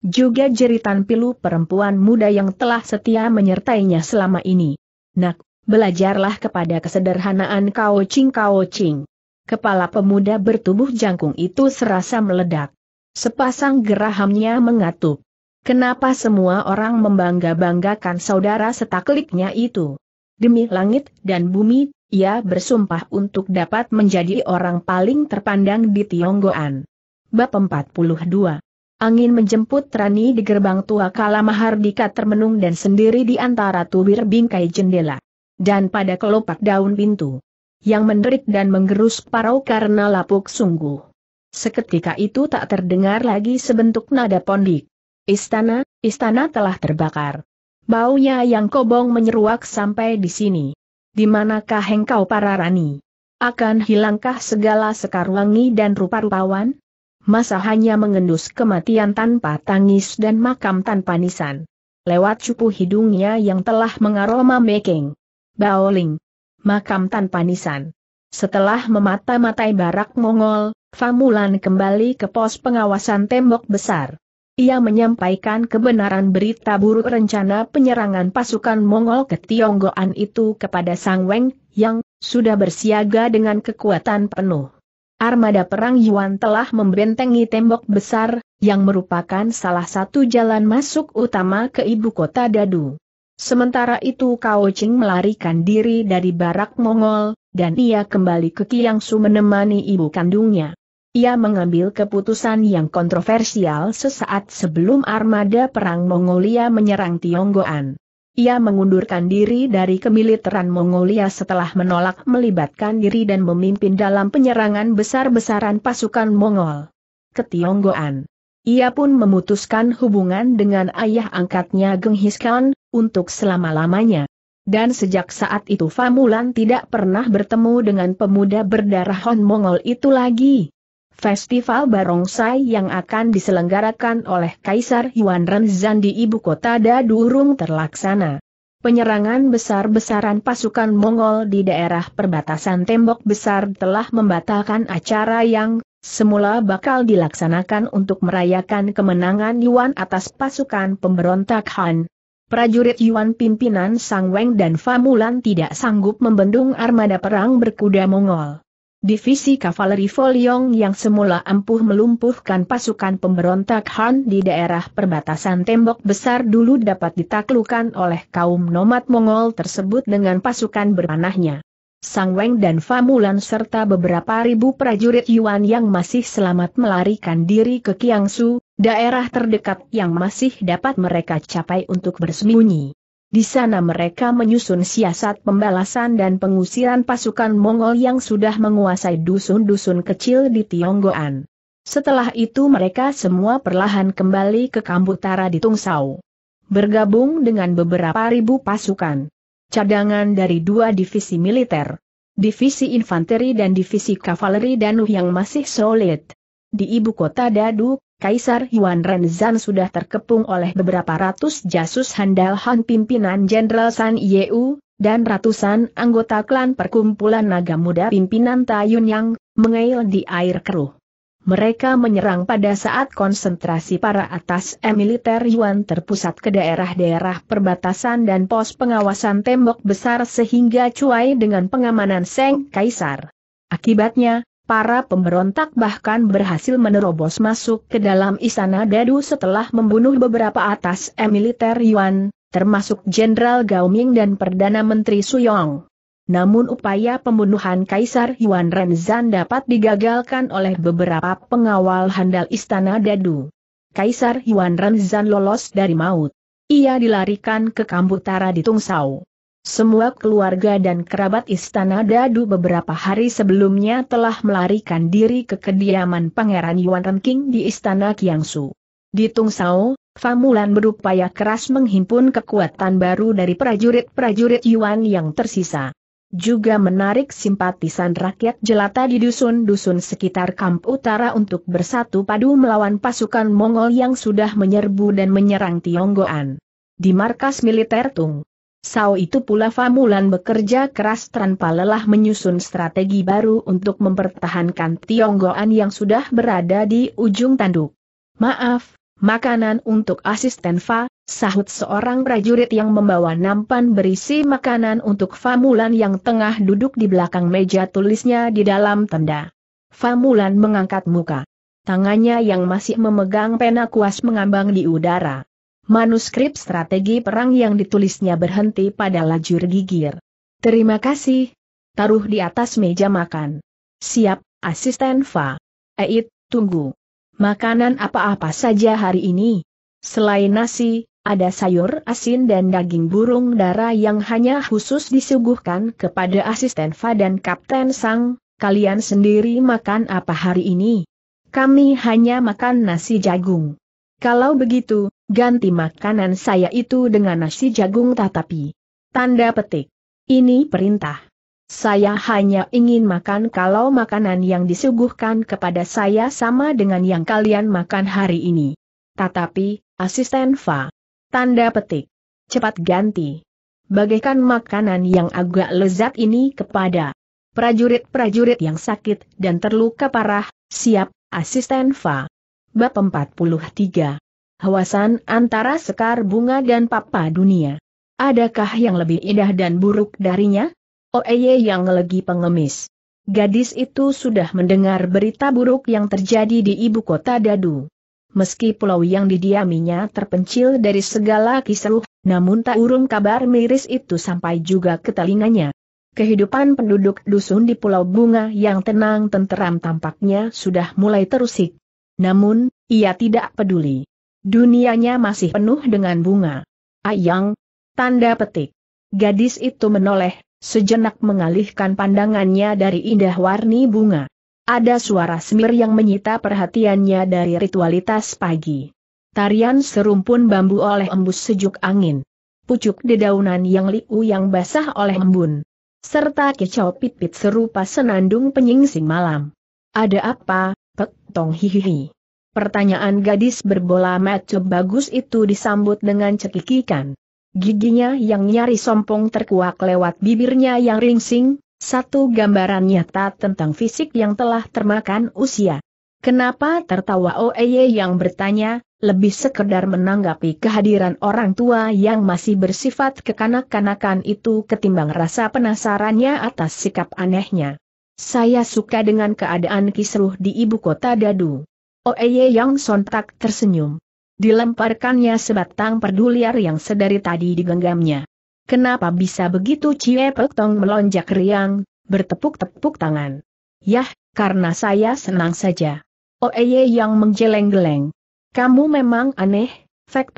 Juga jeritan pilu perempuan muda yang telah setia menyertainya selama ini. Nak, belajarlah kepada kesederhanaan kau cing kau cing. Kepala pemuda bertubuh jangkung itu serasa meledak. Sepasang gerahamnya mengatup. Kenapa semua orang membangga-banggakan saudara setakliknya itu? Demi langit dan bumi, ia bersumpah untuk dapat menjadi orang paling terpandang di Tionggoan. Bab 42 Angin menjemput Rani di gerbang tua kala Mahardika termenung dan sendiri di antara tubir bingkai jendela. Dan pada kelopak daun pintu. Yang menderik dan menggerus parau karena lapuk sungguh. Seketika itu tak terdengar lagi sebentuk nada pondik. Istana, istana telah terbakar. Baunya yang kobong menyeruak sampai di sini. Di manakah engkau para rani? Akan hilangkah segala sekar wangi dan rupa-rupawan? Masa hanya mengendus kematian tanpa tangis dan makam tanpa nisan. Lewat cupu hidungnya yang telah mengaroma mekeng. Baoling. Makam tanpa nisan. Setelah memata-matai barak Mongol, Famulan kembali ke pos pengawasan tembok besar. Ia menyampaikan kebenaran berita buruk rencana penyerangan pasukan Mongol ke Tionggoan itu kepada Sang Weng, yang sudah bersiaga dengan kekuatan penuh. Armada perang Yuan telah membentengi tembok besar, yang merupakan salah satu jalan masuk utama ke ibu kota Dadu. Sementara itu Kao Ching melarikan diri dari barak Mongol, dan ia kembali ke Kiangsu menemani ibu kandungnya ia mengambil keputusan yang kontroversial sesaat sebelum armada perang Mongolia menyerang Tionggoan. Ia mengundurkan diri dari kemiliteran Mongolia setelah menolak melibatkan diri dan memimpin dalam penyerangan besar-besaran pasukan Mongol ke Tionggoan. Ia pun memutuskan hubungan dengan ayah angkatnya Genghis Khan, untuk selama-lamanya. Dan sejak saat itu Famulan tidak pernah bertemu dengan pemuda berdarah Hon Mongol itu lagi. Festival Barongsai yang akan diselenggarakan oleh Kaisar Yuan Renzan di ibu kota Dadurung terlaksana. Penyerangan besar-besaran pasukan Mongol di daerah perbatasan tembok besar telah membatalkan acara yang semula bakal dilaksanakan untuk merayakan kemenangan Yuan atas pasukan pemberontak Han. Prajurit Yuan pimpinan Sang Weng dan Famulan tidak sanggup membendung armada perang berkuda Mongol. Divisi Kavaleri Foliong yang semula ampuh melumpuhkan pasukan pemberontak Han di daerah perbatasan tembok besar dulu dapat ditaklukan oleh kaum nomad Mongol tersebut dengan pasukan berpanahnya. Sang Weng dan Famulan serta beberapa ribu prajurit Yuan yang masih selamat melarikan diri ke Kiangsu, daerah terdekat yang masih dapat mereka capai untuk bersembunyi. Di sana mereka menyusun siasat pembalasan dan pengusiran pasukan Mongol yang sudah menguasai dusun-dusun kecil di Tionggoan. Setelah itu mereka semua perlahan kembali ke Kambutara di Tungsau. Bergabung dengan beberapa ribu pasukan. Cadangan dari dua divisi militer. Divisi infanteri dan divisi kavaleri Danu yang masih solid. Di ibu kota Dadu, Kaisar Yuan Renzan sudah terkepung oleh beberapa ratus jasus handal Han pimpinan Jenderal San Yeu, dan ratusan anggota klan perkumpulan naga muda pimpinan Tayun yang mengail di air keruh. Mereka menyerang pada saat konsentrasi para atas militer Yuan terpusat ke daerah-daerah perbatasan dan pos pengawasan tembok besar sehingga cuai dengan pengamanan Seng Kaisar. Akibatnya, para pemberontak bahkan berhasil menerobos masuk ke dalam istana Dadu setelah membunuh beberapa atas e militer Yuan, termasuk Jenderal Gao Ming dan Perdana Menteri Su Yong. Namun upaya pembunuhan Kaisar Yuan Renzan dapat digagalkan oleh beberapa pengawal handal istana Dadu. Kaisar Yuan Renzan lolos dari maut. Ia dilarikan ke Kambutara di Tungsau. Semua keluarga dan kerabat istana Dadu beberapa hari sebelumnya telah melarikan diri ke kediaman Pangeran Yuan King di istana Kiangsu. Di Tung Tungsao, Famulan berupaya keras menghimpun kekuatan baru dari prajurit-prajurit Yuan yang tersisa. Juga menarik simpatisan rakyat jelata di dusun-dusun sekitar kamp utara untuk bersatu padu melawan pasukan Mongol yang sudah menyerbu dan menyerang Tionggoan. Di markas militer Tung. Sau itu pula Famulan bekerja keras tanpa lelah menyusun strategi baru untuk mempertahankan Tionggoan yang sudah berada di ujung tanduk. Maaf, makanan untuk asisten Fa, sahut seorang prajurit yang membawa nampan berisi makanan untuk Famulan yang tengah duduk di belakang meja tulisnya di dalam tenda. Famulan mengangkat muka. Tangannya yang masih memegang pena kuas mengambang di udara. Manuskrip strategi perang yang ditulisnya berhenti pada lajur gigir. Terima kasih. Taruh di atas meja makan. Siap, asisten Fa. Eit, tunggu. Makanan apa-apa saja hari ini? Selain nasi, ada sayur asin dan daging burung dara yang hanya khusus disuguhkan kepada asisten Fa dan Kapten Sang, kalian sendiri makan apa hari ini? Kami hanya makan nasi jagung. Kalau begitu, Ganti makanan saya itu dengan nasi jagung tatapi. Tanda petik. Ini perintah. Saya hanya ingin makan kalau makanan yang disuguhkan kepada saya sama dengan yang kalian makan hari ini. Tatapi, asisten Fa. Tanda petik. Cepat ganti. Bagaikan makanan yang agak lezat ini kepada prajurit-prajurit yang sakit dan terluka parah, siap, asisten Fa. Bab 43 hawasan antara sekar bunga dan papa dunia. Adakah yang lebih indah dan buruk darinya? Oeye yang legi pengemis. Gadis itu sudah mendengar berita buruk yang terjadi di ibu kota Dadu. Meski pulau yang didiaminya terpencil dari segala kisruh, namun tak urung kabar miris itu sampai juga ke telinganya. Kehidupan penduduk dusun di Pulau Bunga yang tenang tenteram tampaknya sudah mulai terusik. Namun, ia tidak peduli. Dunianya masih penuh dengan bunga. Ayang, tanda petik. Gadis itu menoleh, sejenak mengalihkan pandangannya dari indah warni bunga. Ada suara semir yang menyita perhatiannya dari ritualitas pagi. Tarian serumpun bambu oleh embus sejuk angin. Pucuk dedaunan yang liu yang basah oleh embun. Serta kecau pipit serupa senandung penyingsing malam. Ada apa, pek tong hihihi. Pertanyaan gadis berbola mata bagus itu disambut dengan cekikikan. Giginya yang nyaris sompong terkuak lewat bibirnya yang ringsing, satu gambaran nyata tentang fisik yang telah termakan usia. Kenapa tertawa OEY yang bertanya, lebih sekedar menanggapi kehadiran orang tua yang masih bersifat kekanak-kanakan itu ketimbang rasa penasarannya atas sikap anehnya. Saya suka dengan keadaan kisruh di ibu kota Dadu. Oeye Yang sontak tersenyum. Dilemparkannya sebatang perdu liar yang sedari tadi digenggamnya. Kenapa bisa begitu Cie Pek melonjak riang, bertepuk-tepuk tangan. Yah, karena saya senang saja. Oeye Yang menggeleng-geleng. Kamu memang aneh, Pek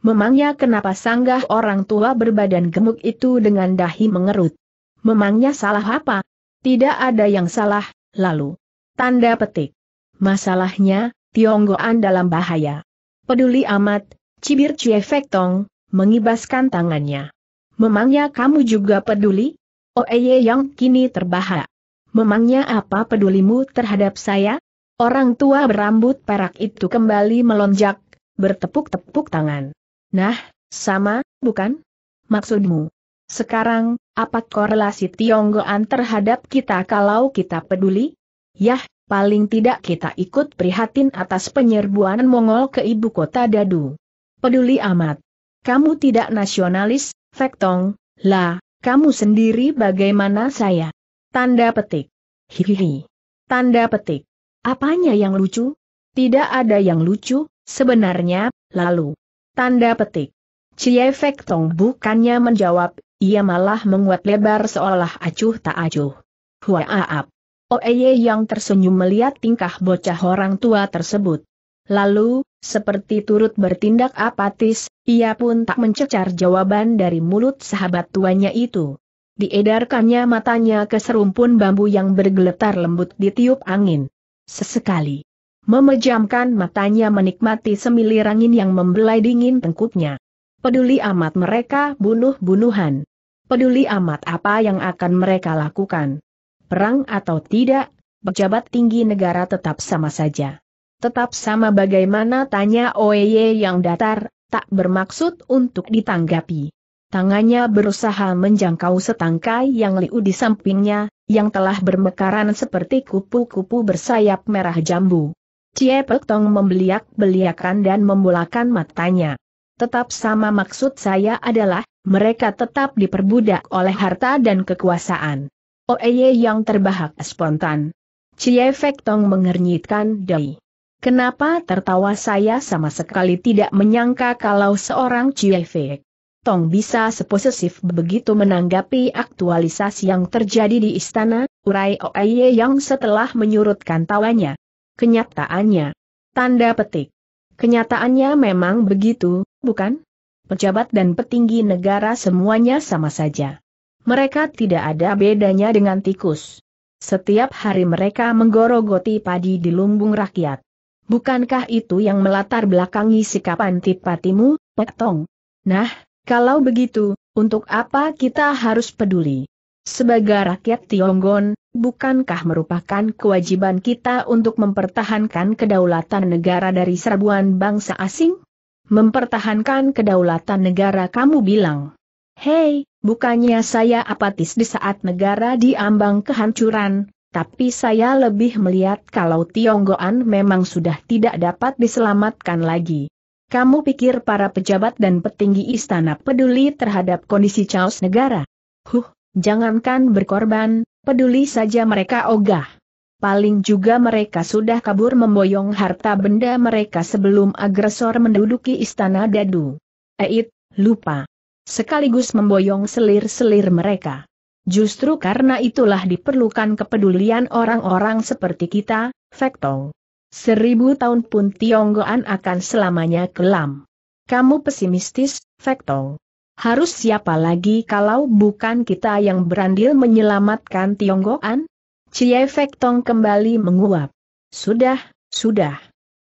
Memangnya kenapa sanggah orang tua berbadan gemuk itu dengan dahi mengerut? Memangnya salah apa? Tidak ada yang salah, lalu. Tanda petik. Masalahnya, Tionggoan dalam bahaya. Peduli amat, cibir Cie Fek Tong, mengibaskan tangannya. Memangnya kamu juga peduli? Oeye yang kini terbahak. Memangnya apa pedulimu terhadap saya? Orang tua berambut perak itu kembali melonjak, bertepuk-tepuk tangan. Nah, sama, bukan? Maksudmu? Sekarang, apa korelasi Tionggoan terhadap kita kalau kita peduli? Yah, paling tidak kita ikut prihatin atas penyerbuan Mongol ke ibu kota Dadu. Peduli amat. Kamu tidak nasionalis, Fektong, lah, kamu sendiri bagaimana saya? Tanda petik. Hihihi. Tanda petik. Apanya yang lucu? Tidak ada yang lucu, sebenarnya, lalu. Tanda petik. Cie Fektong bukannya menjawab, ia malah menguat lebar seolah acuh tak acuh. Huaaap. Oeye oh, yang tersenyum melihat tingkah bocah orang tua tersebut. Lalu, seperti turut bertindak apatis, ia pun tak mencecar jawaban dari mulut sahabat tuanya itu. Diedarkannya matanya ke serumpun bambu yang bergeletar lembut ditiup angin. Sesekali. Memejamkan matanya menikmati semilir angin yang membelai dingin tengkuknya. Peduli amat mereka bunuh-bunuhan. Peduli amat apa yang akan mereka lakukan perang atau tidak, pejabat tinggi negara tetap sama saja. Tetap sama bagaimana tanya Oeye yang datar, tak bermaksud untuk ditanggapi. Tangannya berusaha menjangkau setangkai yang liu di sampingnya, yang telah bermekaran seperti kupu-kupu bersayap merah jambu. Cie Pek Tong membeliak-beliakan dan membulakan matanya. Tetap sama maksud saya adalah, mereka tetap diperbudak oleh harta dan kekuasaan. Oeye yang terbahak spontan. Cie Fek Tong mengernyitkan dai. Kenapa tertawa saya sama sekali tidak menyangka kalau seorang Cie Fek Tong bisa seposesif begitu menanggapi aktualisasi yang terjadi di istana, urai Oeye yang setelah menyurutkan tawanya. Kenyataannya. Tanda petik. Kenyataannya memang begitu, bukan? Pejabat dan petinggi negara semuanya sama saja. Mereka tidak ada bedanya dengan tikus. Setiap hari mereka menggorogoti padi di lumbung rakyat. Bukankah itu yang melatar belakangi sikap antipatimu, Tong? Nah, kalau begitu, untuk apa kita harus peduli? Sebagai rakyat Tionggon, bukankah merupakan kewajiban kita untuk mempertahankan kedaulatan negara dari serbuan bangsa asing? Mempertahankan kedaulatan negara kamu bilang. Hei, bukannya saya apatis di saat negara diambang kehancuran, tapi saya lebih melihat kalau Tionggoan memang sudah tidak dapat diselamatkan lagi. Kamu pikir para pejabat dan petinggi istana peduli terhadap kondisi caos negara? Huh, jangankan berkorban, peduli saja mereka ogah. Paling juga mereka sudah kabur memboyong harta benda mereka sebelum agresor menduduki istana dadu. Eit, lupa sekaligus memboyong selir-selir mereka. Justru karena itulah diperlukan kepedulian orang-orang seperti kita, Fektong. Seribu tahun pun Tionggoan akan selamanya kelam. Kamu pesimistis, Fektong. Harus siapa lagi kalau bukan kita yang berandil menyelamatkan Tionggoan? Cie Fektong kembali menguap. Sudah, sudah.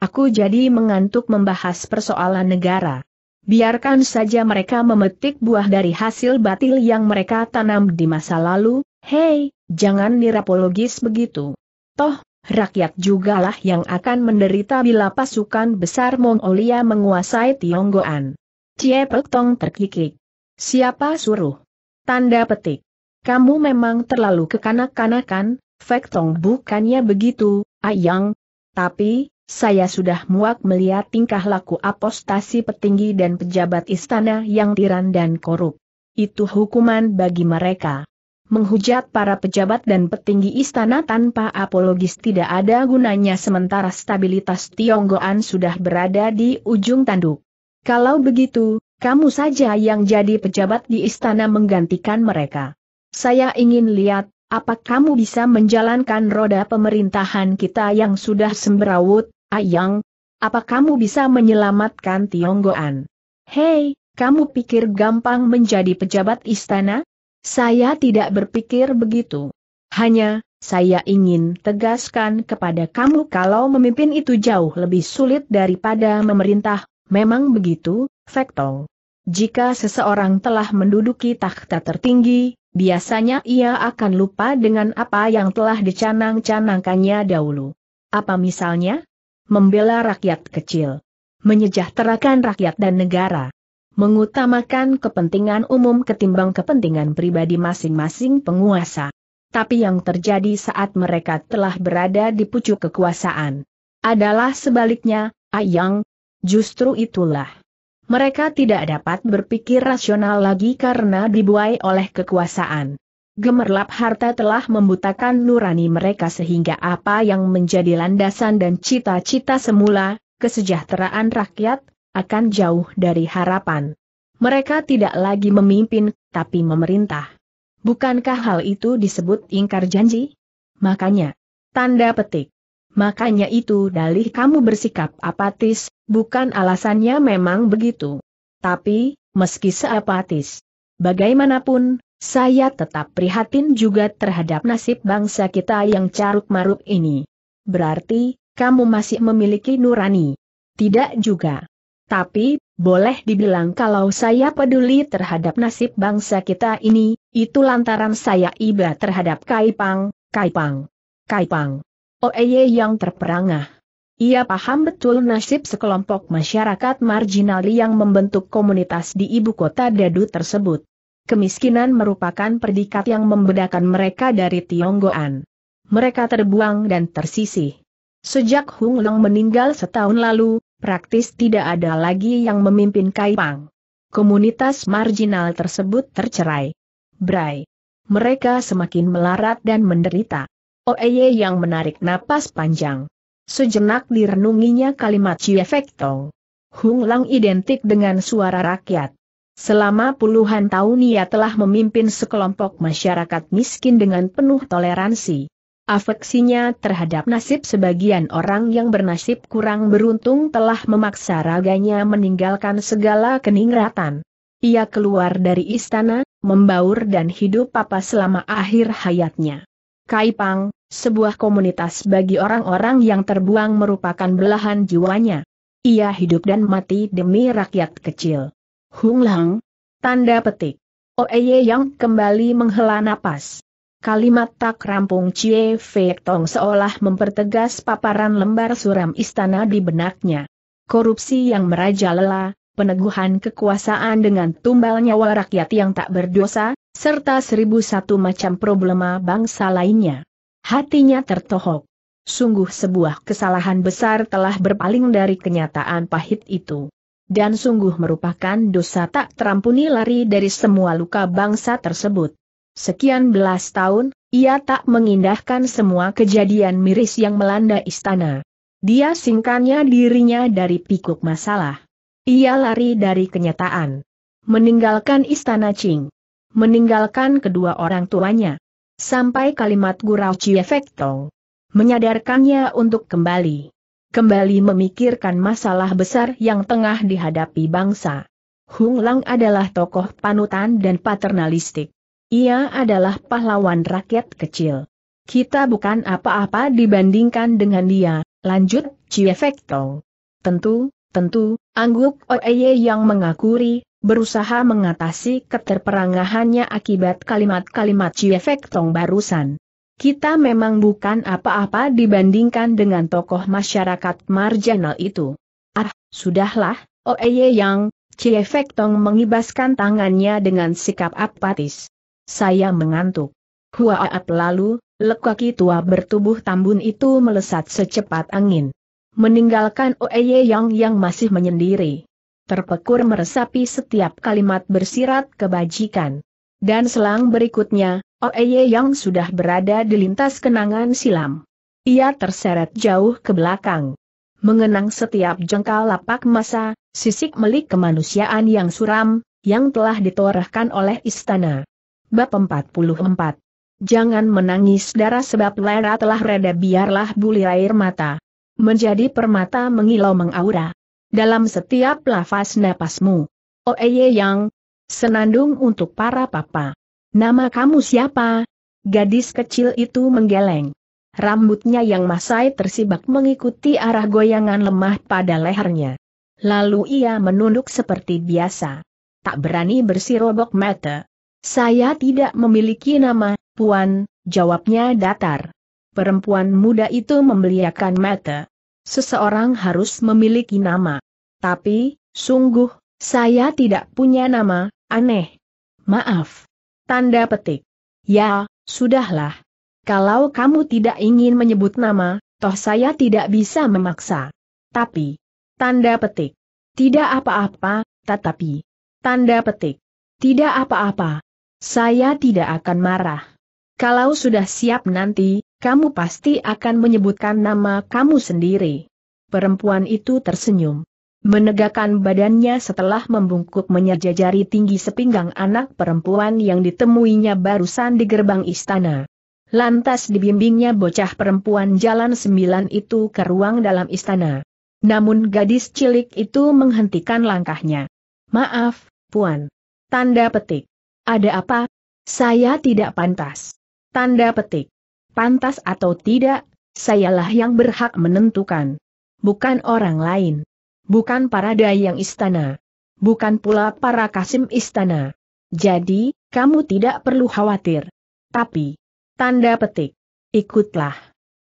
Aku jadi mengantuk membahas persoalan negara. Biarkan saja mereka memetik buah dari hasil batil yang mereka tanam di masa lalu, hei, jangan nirapologis begitu. Toh, rakyat jugalah yang akan menderita bila pasukan besar Mongolia menguasai Tionggoan. Cie Pek Tong terkikik. Siapa suruh? Tanda petik. Kamu memang terlalu kekanak-kanakan, Fek Tong bukannya begitu, ayang. Tapi, saya sudah muak melihat tingkah laku apostasi petinggi dan pejabat istana yang tiran dan korup. Itu hukuman bagi mereka. Menghujat para pejabat dan petinggi istana tanpa apologis tidak ada gunanya sementara stabilitas Tionggoan sudah berada di ujung tanduk. Kalau begitu, kamu saja yang jadi pejabat di istana menggantikan mereka. Saya ingin lihat, apa kamu bisa menjalankan roda pemerintahan kita yang sudah semberawut, Ayang, ah, apa kamu bisa menyelamatkan Tionggoan? Hei, kamu pikir gampang menjadi pejabat istana? Saya tidak berpikir begitu. Hanya, saya ingin tegaskan kepada kamu kalau memimpin itu jauh lebih sulit daripada memerintah, memang begitu, Vekto. Jika seseorang telah menduduki takhta tertinggi, biasanya ia akan lupa dengan apa yang telah dicanang-canangkannya dahulu. Apa misalnya? membela rakyat kecil, menyejahterakan rakyat dan negara, mengutamakan kepentingan umum ketimbang kepentingan pribadi masing-masing penguasa. Tapi yang terjadi saat mereka telah berada di pucuk kekuasaan adalah sebaliknya, ayang, ah justru itulah. Mereka tidak dapat berpikir rasional lagi karena dibuai oleh kekuasaan gemerlap harta telah membutakan nurani mereka sehingga apa yang menjadi landasan dan cita-cita semula, kesejahteraan rakyat, akan jauh dari harapan. Mereka tidak lagi memimpin, tapi memerintah. Bukankah hal itu disebut ingkar janji? Makanya, tanda petik. Makanya itu dalih kamu bersikap apatis, bukan alasannya memang begitu. Tapi, meski seapatis, bagaimanapun, saya tetap prihatin juga terhadap nasib bangsa kita yang carut maruk ini. Berarti, kamu masih memiliki nurani. Tidak juga. Tapi, boleh dibilang kalau saya peduli terhadap nasib bangsa kita ini, itu lantaran saya iba terhadap Kaipang, Kaipang, Kaipang. Oeye yang terperangah. Ia paham betul nasib sekelompok masyarakat marginal yang membentuk komunitas di ibu kota Dadu tersebut. Kemiskinan merupakan predikat yang membedakan mereka dari Tionggoan. Mereka terbuang dan tersisih. Sejak Hung Long meninggal setahun lalu, praktis tidak ada lagi yang memimpin Kaipang. Komunitas marginal tersebut tercerai. Brai. Mereka semakin melarat dan menderita. Oeye yang menarik napas panjang. Sejenak direnunginya kalimat Chiefek Tong. Hung Lang identik dengan suara rakyat. Selama puluhan tahun ia telah memimpin sekelompok masyarakat miskin dengan penuh toleransi. Afeksinya terhadap nasib sebagian orang yang bernasib kurang beruntung telah memaksa raganya meninggalkan segala keningratan. Ia keluar dari istana, membaur dan hidup apa selama akhir hayatnya. Kaipang, sebuah komunitas bagi orang-orang yang terbuang merupakan belahan jiwanya. Ia hidup dan mati demi rakyat kecil. Hung Lang. Tanda petik. Oeye yang kembali menghela napas. Kalimat tak rampung Cie Fei Tong seolah mempertegas paparan lembar suram istana di benaknya. Korupsi yang merajalela, peneguhan kekuasaan dengan tumbal nyawa rakyat yang tak berdosa, serta seribu satu macam problema bangsa lainnya. Hatinya tertohok. Sungguh sebuah kesalahan besar telah berpaling dari kenyataan pahit itu dan sungguh merupakan dosa tak terampuni lari dari semua luka bangsa tersebut. Sekian belas tahun, ia tak mengindahkan semua kejadian miris yang melanda istana. Dia singkannya dirinya dari pikuk masalah. Ia lari dari kenyataan. Meninggalkan istana Qing. Meninggalkan kedua orang tuanya. Sampai kalimat gurau Cie Tong. Menyadarkannya untuk kembali kembali memikirkan masalah besar yang tengah dihadapi bangsa. Hung Lang adalah tokoh panutan dan paternalistik. Ia adalah pahlawan rakyat kecil. Kita bukan apa-apa dibandingkan dengan dia, lanjut Chie Fek Tong. Tentu, tentu, angguk Oeye yang mengakuri, berusaha mengatasi keterperangahannya akibat kalimat-kalimat Chie Fek Tong barusan. Kita memang bukan apa-apa dibandingkan dengan tokoh masyarakat marginal itu. Ah, sudahlah, Oeye oh Yang, Cie Fek Tong mengibaskan tangannya dengan sikap apatis. Saya mengantuk. Huaat lalu, lekaki tua bertubuh tambun itu melesat secepat angin. Meninggalkan Oeye oh Yang yang masih menyendiri. Terpekur meresapi setiap kalimat bersirat kebajikan. Dan selang berikutnya, Oeye oh, yang sudah berada di lintas kenangan silam. Ia terseret jauh ke belakang. Mengenang setiap jengkal lapak masa, sisik melik kemanusiaan yang suram, yang telah ditorehkan oleh istana. Bab 44 Jangan menangis darah sebab lera telah reda biarlah bulir air mata. Menjadi permata mengilau mengaura. Dalam setiap lafaz napasmu. Oeye oh, yang senandung untuk para papa. Nama kamu siapa? Gadis kecil itu menggeleng. Rambutnya yang masai tersibak mengikuti arah goyangan lemah pada lehernya. Lalu ia menunduk seperti biasa. Tak berani bersirobok mata. Saya tidak memiliki nama, Puan, jawabnya datar. Perempuan muda itu membeliakan mata. Seseorang harus memiliki nama. Tapi, sungguh, saya tidak punya nama, aneh. Maaf. Tanda petik. Ya, sudahlah. Kalau kamu tidak ingin menyebut nama, toh saya tidak bisa memaksa. Tapi. Tanda petik. Tidak apa-apa, tetapi. Tanda petik. Tidak apa-apa. Saya tidak akan marah. Kalau sudah siap nanti, kamu pasti akan menyebutkan nama kamu sendiri. Perempuan itu tersenyum menegakkan badannya setelah membungkuk menyerjajari tinggi sepinggang anak perempuan yang ditemuinya barusan di gerbang istana. Lantas dibimbingnya bocah perempuan jalan sembilan itu ke ruang dalam istana. Namun gadis cilik itu menghentikan langkahnya. Maaf, Puan. Tanda petik. Ada apa? Saya tidak pantas. Tanda petik. Pantas atau tidak, sayalah yang berhak menentukan. Bukan orang lain. Bukan para dayang istana. Bukan pula para kasim istana. Jadi, kamu tidak perlu khawatir. Tapi, tanda petik. Ikutlah.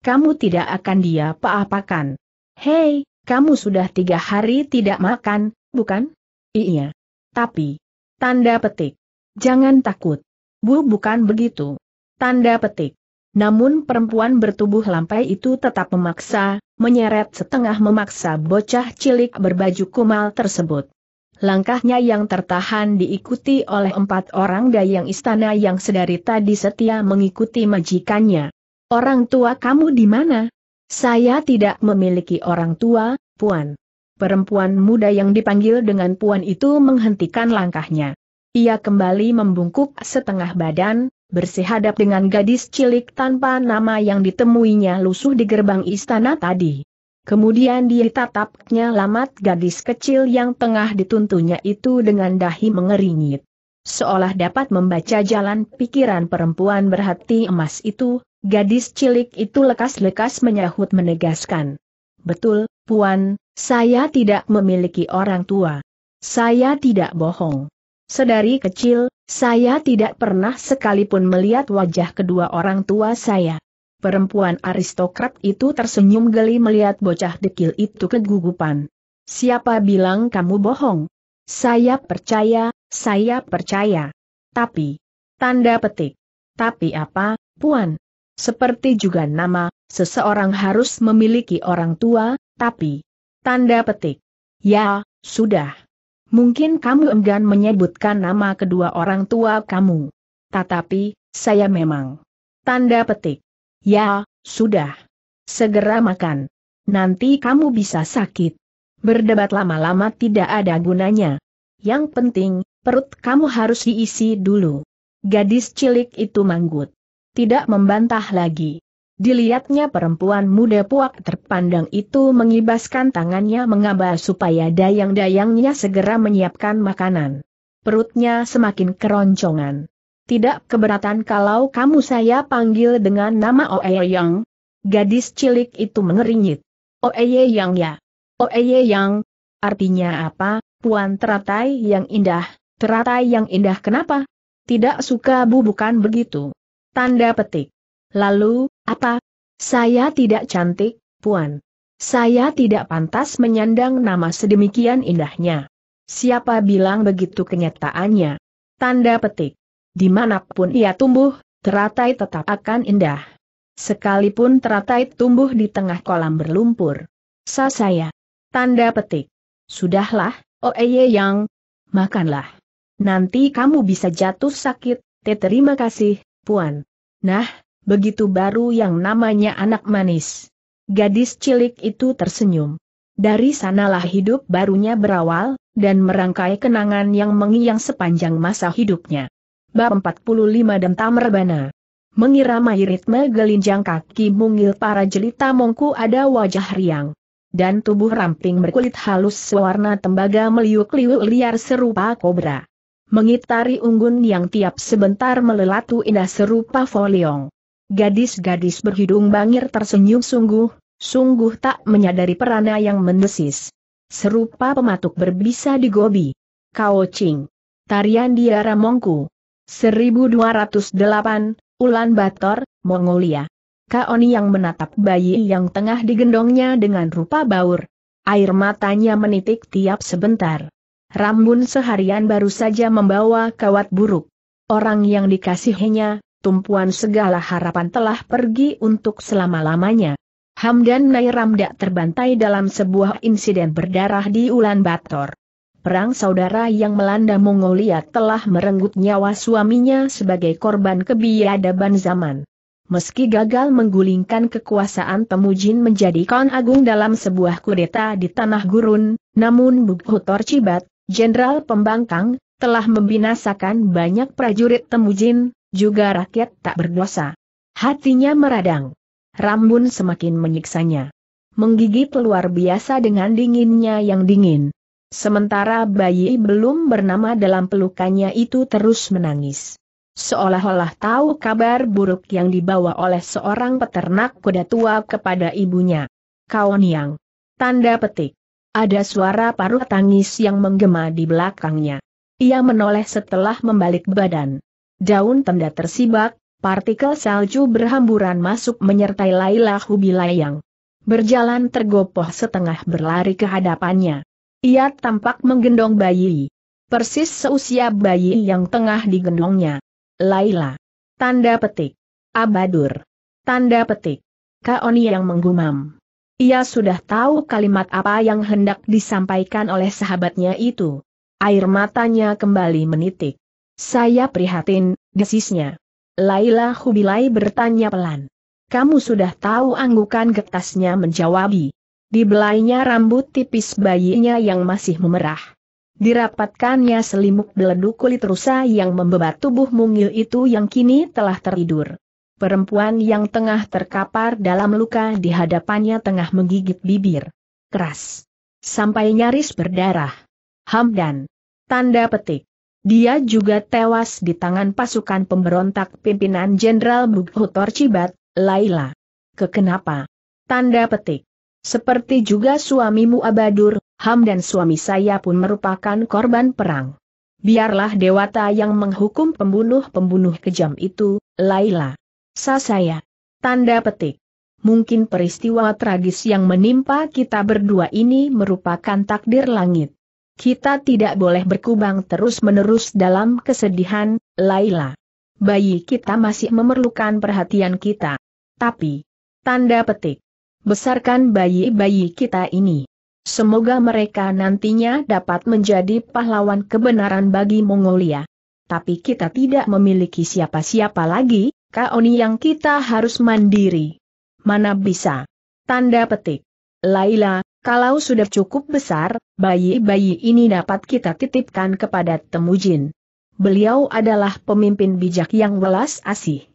Kamu tidak akan dia apa-apakan. Hei, kamu sudah tiga hari tidak makan, bukan? Iya. Tapi, tanda petik. Jangan takut. Bu bukan begitu. Tanda petik. Namun perempuan bertubuh lampai itu tetap memaksa, menyeret setengah memaksa bocah cilik berbaju kumal tersebut. Langkahnya yang tertahan diikuti oleh empat orang dayang istana yang sedari tadi setia mengikuti majikannya. Orang tua kamu di mana? Saya tidak memiliki orang tua, Puan. Perempuan muda yang dipanggil dengan Puan itu menghentikan langkahnya. Ia kembali membungkuk setengah badan, Bersehadap dengan gadis cilik tanpa nama yang ditemuinya lusuh di gerbang istana tadi. Kemudian dia tatapnya lamat gadis kecil yang tengah dituntunya itu dengan dahi mengeringit. Seolah dapat membaca jalan pikiran perempuan berhati emas itu, gadis cilik itu lekas-lekas menyahut menegaskan. Betul, Puan, saya tidak memiliki orang tua. Saya tidak bohong. Sedari kecil, saya tidak pernah sekalipun melihat wajah kedua orang tua saya. Perempuan aristokrat itu tersenyum geli melihat bocah dekil itu kegugupan. Siapa bilang kamu bohong? Saya percaya, saya percaya. Tapi, tanda petik. Tapi apa, Puan? Seperti juga nama, seseorang harus memiliki orang tua, tapi, tanda petik. Ya, sudah. Mungkin kamu enggan menyebutkan nama kedua orang tua kamu. Tetapi, saya memang. Tanda petik. Ya, sudah. Segera makan. Nanti kamu bisa sakit. Berdebat lama-lama tidak ada gunanya. Yang penting, perut kamu harus diisi dulu. Gadis cilik itu manggut. Tidak membantah lagi. Dilihatnya perempuan muda puak terpandang itu mengibaskan tangannya mengaba supaya dayang-dayangnya segera menyiapkan makanan. Perutnya semakin keroncongan. Tidak keberatan kalau kamu saya panggil dengan nama Oe Yang. Gadis cilik itu mengeringit. Oe Yang ya. Oe Yang. Artinya apa, Puan teratai yang indah, teratai yang indah kenapa? Tidak suka bu bukan begitu. Tanda petik. Lalu, apa? Saya tidak cantik, Puan. Saya tidak pantas menyandang nama sedemikian indahnya. Siapa bilang begitu kenyataannya? Tanda petik. Dimanapun ia tumbuh, teratai tetap akan indah. Sekalipun teratai tumbuh di tengah kolam berlumpur. Sa saya. Tanda petik. Sudahlah, Oeye Yang. Makanlah. Nanti kamu bisa jatuh sakit, te terima kasih, Puan. Nah, begitu baru yang namanya anak manis. Gadis cilik itu tersenyum. Dari sanalah hidup barunya berawal, dan merangkai kenangan yang mengiang sepanjang masa hidupnya. Bab 45 dan Tamerbana Mengira mayritme gelinjang kaki mungil para jelita mongku ada wajah riang. Dan tubuh ramping berkulit halus sewarna tembaga meliuk-liuk liar serupa kobra mengitari unggun yang tiap sebentar melelatu indah serupa foliong. Gadis-gadis berhidung bangir tersenyum sungguh, sungguh tak menyadari perana yang mendesis. Serupa pematuk berbisa di gobi. Kao Ching. Tarian Diara Mongku. 1208, Ulan Bator, Mongolia. Kaoni yang menatap bayi yang tengah digendongnya dengan rupa baur. Air matanya menitik tiap sebentar. Rambun seharian baru saja membawa kawat buruk. Orang yang dikasihinya, tumpuan segala harapan telah pergi untuk selama-lamanya. Hamdan Nairamdak terbantai dalam sebuah insiden berdarah di Ulan Bator. Perang saudara yang melanda Mongolia telah merenggut nyawa suaminya sebagai korban kebiadaban zaman. Meski gagal menggulingkan kekuasaan Temujin menjadi kaun agung dalam sebuah kudeta di tanah gurun, namun Bukhutor Cibat, jenderal pembangkang, telah membinasakan banyak prajurit Temujin, juga rakyat tak berdosa. Hatinya meradang. Rambun semakin menyiksanya. Menggigit luar biasa dengan dinginnya yang dingin. Sementara bayi belum bernama dalam pelukannya itu terus menangis. Seolah-olah tahu kabar buruk yang dibawa oleh seorang peternak kuda tua kepada ibunya. Kawan yang. Tanda petik. Ada suara paruh tangis yang menggema di belakangnya. Ia menoleh setelah membalik badan. Daun tenda tersibak, partikel salju berhamburan masuk menyertai Laila Hubilayang. Berjalan tergopoh setengah berlari ke hadapannya. Ia tampak menggendong bayi. Persis seusia bayi yang tengah digendongnya. Laila. Tanda petik. Abadur. Tanda petik. Kaoni yang menggumam. Ia sudah tahu kalimat apa yang hendak disampaikan oleh sahabatnya itu. Air matanya kembali menitik. Saya prihatin, desisnya. Laila Hubilai bertanya pelan. Kamu sudah tahu anggukan getasnya menjawabi. Dibelainya rambut tipis bayinya yang masih memerah. Dirapatkannya selimut beleduk kulit rusa yang membebat tubuh mungil itu yang kini telah teridur. Perempuan yang tengah terkapar dalam luka di hadapannya tengah menggigit bibir. Keras. Sampai nyaris berdarah. Hamdan. Tanda petik. Dia juga tewas di tangan pasukan pemberontak pimpinan Jenderal Bukhutor Cibat, Laila. Kekenapa? Tanda petik. Seperti juga suamimu Abadur, Ham dan suami saya pun merupakan korban perang. Biarlah dewata yang menghukum pembunuh-pembunuh kejam itu, Laila. Sa saya. Tanda petik. Mungkin peristiwa tragis yang menimpa kita berdua ini merupakan takdir langit. Kita tidak boleh berkubang terus-menerus dalam kesedihan, Laila. Bayi kita masih memerlukan perhatian kita. Tapi, tanda petik, besarkan bayi-bayi kita ini. Semoga mereka nantinya dapat menjadi pahlawan kebenaran bagi Mongolia. Tapi kita tidak memiliki siapa-siapa lagi, Kaoni yang kita harus mandiri. Mana bisa? Tanda petik. Laila, kalau sudah cukup besar, bayi-bayi ini dapat kita titipkan kepada Temujin. Beliau adalah pemimpin bijak yang welas asih.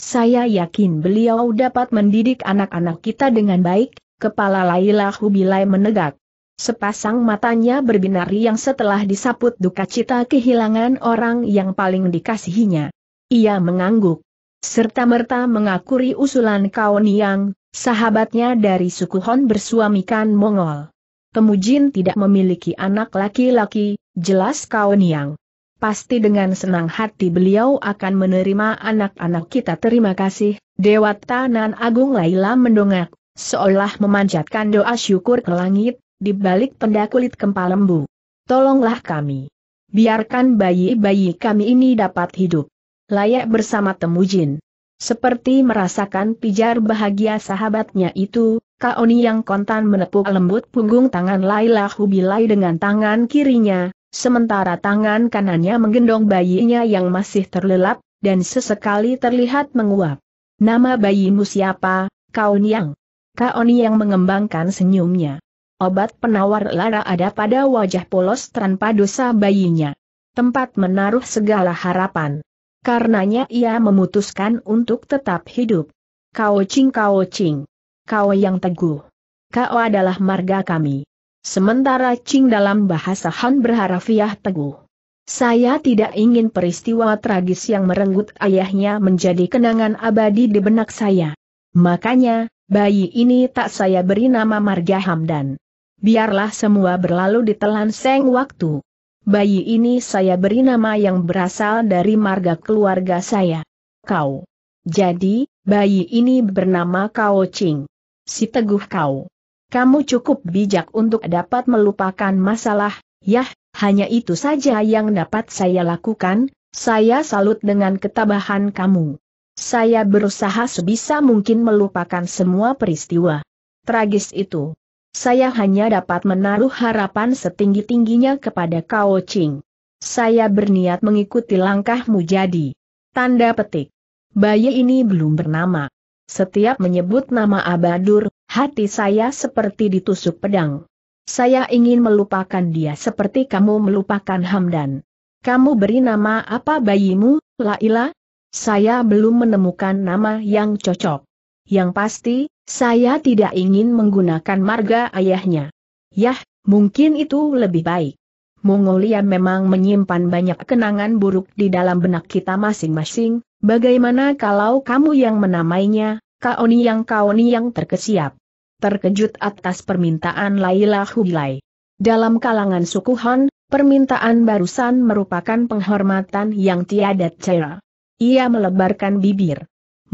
Saya yakin beliau dapat mendidik anak-anak kita dengan baik, kepala Laila Hubilai menegak. Sepasang matanya berbinari yang setelah disaput duka cita kehilangan orang yang paling dikasihinya. Ia mengangguk. Serta merta mengakuri usulan niang Sahabatnya dari suku Hon bersuamikan Mongol. Temujin tidak memiliki anak laki-laki, jelas kau niang. Pasti dengan senang hati beliau akan menerima anak-anak kita terima kasih, Dewa Tanan Agung Laila mendongak, seolah memanjatkan doa syukur ke langit, di balik pendak kulit kempal lembu. Tolonglah kami. Biarkan bayi-bayi kami ini dapat hidup. Layak bersama Temujin. Seperti merasakan pijar bahagia sahabatnya itu, Kaoni yang kontan menepuk lembut punggung tangan Laila Hubilai dengan tangan kirinya, sementara tangan kanannya menggendong bayinya yang masih terlelap, dan sesekali terlihat menguap. Nama bayimu siapa, Kaoni yang? Kaoni yang mengembangkan senyumnya. Obat penawar lara ada pada wajah polos tanpa dosa bayinya. Tempat menaruh segala harapan. Karenanya ia memutuskan untuk tetap hidup. Kau Ching Kau Ching. Kau yang teguh. Kau adalah marga kami. Sementara Ching dalam bahasa Han berharafiah teguh. Saya tidak ingin peristiwa tragis yang merenggut ayahnya menjadi kenangan abadi di benak saya. Makanya, bayi ini tak saya beri nama Marga Hamdan. Biarlah semua berlalu ditelan seng waktu. Bayi ini saya beri nama yang berasal dari marga keluarga saya. Kau. Jadi, bayi ini bernama Kao Ching. Si teguh kau. Kamu cukup bijak untuk dapat melupakan masalah, yah, hanya itu saja yang dapat saya lakukan, saya salut dengan ketabahan kamu. Saya berusaha sebisa mungkin melupakan semua peristiwa tragis itu. Saya hanya dapat menaruh harapan setinggi-tingginya kepada Kao Ching. Saya berniat mengikuti langkahmu jadi. Tanda petik. Bayi ini belum bernama. Setiap menyebut nama Abadur, hati saya seperti ditusuk pedang. Saya ingin melupakan dia seperti kamu melupakan Hamdan. Kamu beri nama apa bayimu, Laila? Saya belum menemukan nama yang cocok. Yang pasti, saya tidak ingin menggunakan marga ayahnya. Yah, mungkin itu lebih baik. Mongolia memang menyimpan banyak kenangan buruk di dalam benak kita masing-masing, bagaimana kalau kamu yang menamainya, Kaoni yang Kaoni yang terkesiap. Terkejut atas permintaan Laila Hulai. Dalam kalangan suku Han, permintaan barusan merupakan penghormatan yang tiada cara. Ia melebarkan bibir.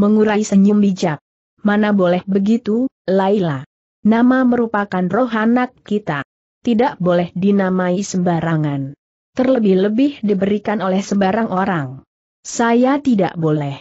Mengurai senyum bijak. Mana boleh begitu, Laila. Nama merupakan roh anak kita. Tidak boleh dinamai sembarangan. Terlebih-lebih diberikan oleh sebarang orang. Saya tidak boleh.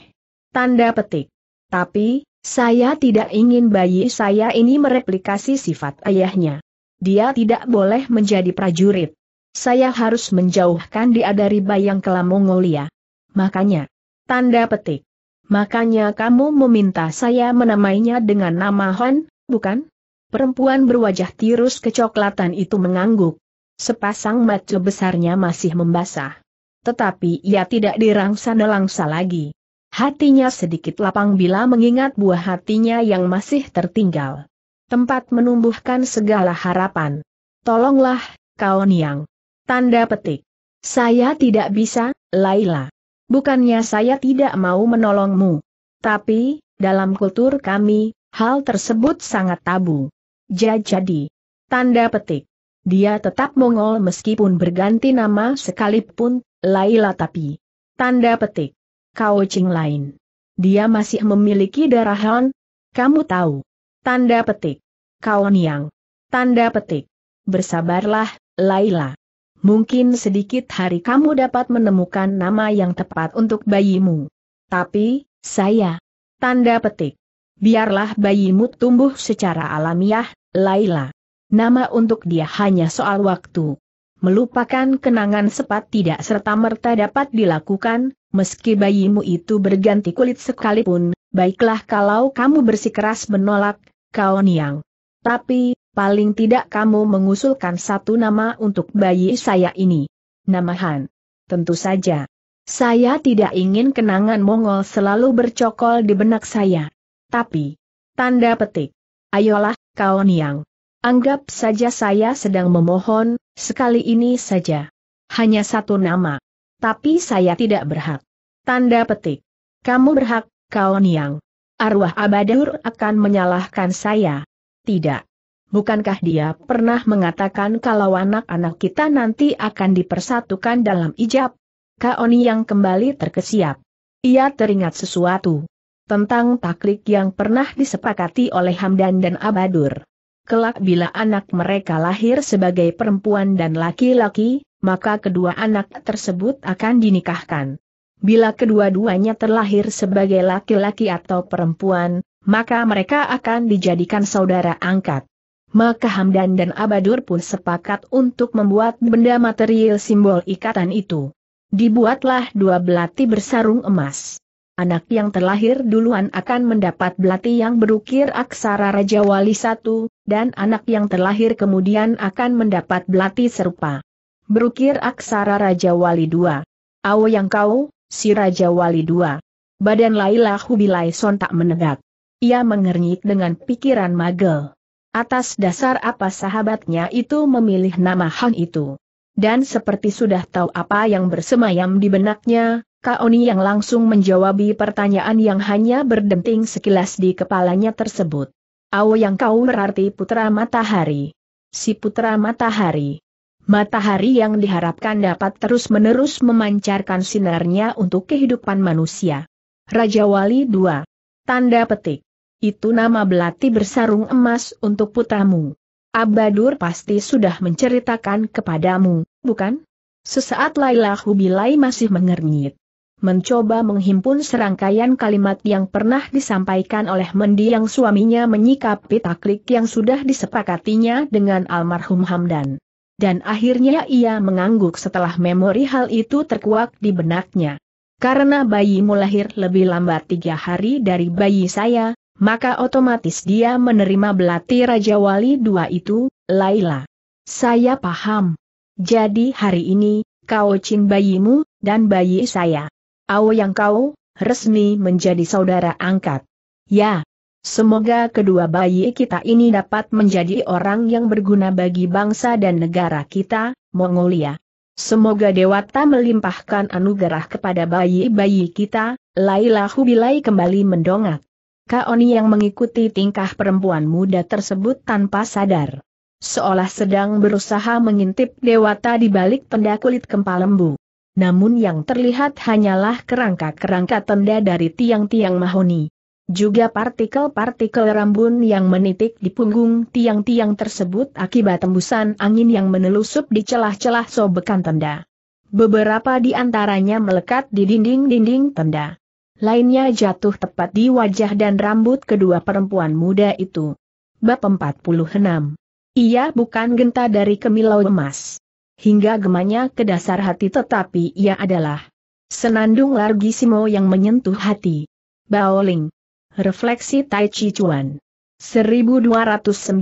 Tanda petik. Tapi, saya tidak ingin bayi saya ini mereplikasi sifat ayahnya. Dia tidak boleh menjadi prajurit. Saya harus menjauhkan dia dari bayang kelam Mongolia. Makanya, tanda petik. Makanya kamu meminta saya menamainya dengan nama Hon, bukan? Perempuan berwajah tirus kecoklatan itu mengangguk. Sepasang mata besarnya masih membasah. Tetapi ia tidak dirangsa-nelangsa lagi. Hatinya sedikit lapang bila mengingat buah hatinya yang masih tertinggal. Tempat menumbuhkan segala harapan. Tolonglah, kau niang. Tanda petik. Saya tidak bisa, Laila. Bukannya saya tidak mau menolongmu. Tapi, dalam kultur kami, hal tersebut sangat tabu. Jadi, tanda petik. Dia tetap Mongol meskipun berganti nama sekalipun, Laila tapi. Tanda petik. Kau cing lain. Dia masih memiliki darah Han. Kamu tahu. Tanda petik. Kau Niang. Tanda petik. Bersabarlah, Laila mungkin sedikit hari kamu dapat menemukan nama yang tepat untuk bayimu. Tapi, saya. Tanda petik. Biarlah bayimu tumbuh secara alamiah, Laila. Nama untuk dia hanya soal waktu. Melupakan kenangan sepat tidak serta-merta dapat dilakukan, meski bayimu itu berganti kulit sekalipun, baiklah kalau kamu bersikeras menolak, kau niang. Tapi, paling tidak kamu mengusulkan satu nama untuk bayi saya ini. Nama Han. Tentu saja. Saya tidak ingin kenangan Mongol selalu bercokol di benak saya. Tapi, tanda petik. Ayolah, kau niang. Anggap saja saya sedang memohon, sekali ini saja. Hanya satu nama. Tapi saya tidak berhak. Tanda petik. Kamu berhak, kau niang. Arwah Abadur akan menyalahkan saya. Tidak. Bukankah dia pernah mengatakan kalau anak-anak kita nanti akan dipersatukan dalam ijab? Kaoni yang kembali terkesiap. Ia teringat sesuatu tentang taklik yang pernah disepakati oleh Hamdan dan Abadur. Kelak bila anak mereka lahir sebagai perempuan dan laki-laki, maka kedua anak tersebut akan dinikahkan. Bila kedua-duanya terlahir sebagai laki-laki atau perempuan, maka mereka akan dijadikan saudara angkat maka Hamdan dan Abadur pun sepakat untuk membuat benda material simbol ikatan itu. Dibuatlah dua belati bersarung emas. Anak yang terlahir duluan akan mendapat belati yang berukir aksara Raja Wali satu, dan anak yang terlahir kemudian akan mendapat belati serupa. Berukir aksara Raja Wali dua. Awo yang kau, si Raja Wali dua. Badan Laila Hubilai sontak menegak. Ia mengernyit dengan pikiran magel. Atas dasar apa sahabatnya itu memilih nama Han itu. Dan seperti sudah tahu apa yang bersemayam di benaknya, Kaoni yang langsung menjawabi pertanyaan yang hanya berdenting sekilas di kepalanya tersebut. Awo yang kau berarti putra matahari. Si putra matahari. Matahari yang diharapkan dapat terus-menerus memancarkan sinarnya untuk kehidupan manusia. Raja Wali 2. Tanda petik. Itu nama belati bersarung emas untuk putramu. Abadur pasti sudah menceritakan kepadamu, bukan? Sesaat Laila Hubilai masih mengernyit. Mencoba menghimpun serangkaian kalimat yang pernah disampaikan oleh mendiang suaminya menyikapi taklik yang sudah disepakatinya dengan almarhum Hamdan. Dan akhirnya ia mengangguk setelah memori hal itu terkuak di benaknya. Karena bayi lahir lebih lambat tiga hari dari bayi saya, maka otomatis dia menerima belati Raja Wali dua itu, Laila. Saya paham. Jadi hari ini, kau cin bayimu, dan bayi saya. Aw yang kau, resmi menjadi saudara angkat. Ya. Semoga kedua bayi kita ini dapat menjadi orang yang berguna bagi bangsa dan negara kita, Mongolia. Semoga Dewata melimpahkan anugerah kepada bayi-bayi kita, Laila Hubilai kembali mendongak. Kaoni yang mengikuti tingkah perempuan muda tersebut tanpa sadar. Seolah sedang berusaha mengintip dewata di balik tenda kulit kempal lembu. Namun yang terlihat hanyalah kerangka-kerangka tenda dari tiang-tiang mahoni. Juga partikel-partikel rambun yang menitik di punggung tiang-tiang tersebut akibat tembusan angin yang menelusup di celah-celah sobekan tenda. Beberapa di antaranya melekat di dinding-dinding tenda lainnya jatuh tepat di wajah dan rambut kedua perempuan muda itu. Bab 46 Ia bukan genta dari kemilau emas. Hingga gemanya ke dasar hati tetapi ia adalah Senandung Largisimo yang menyentuh hati. Baoling Refleksi Tai Chi Chuan 1219,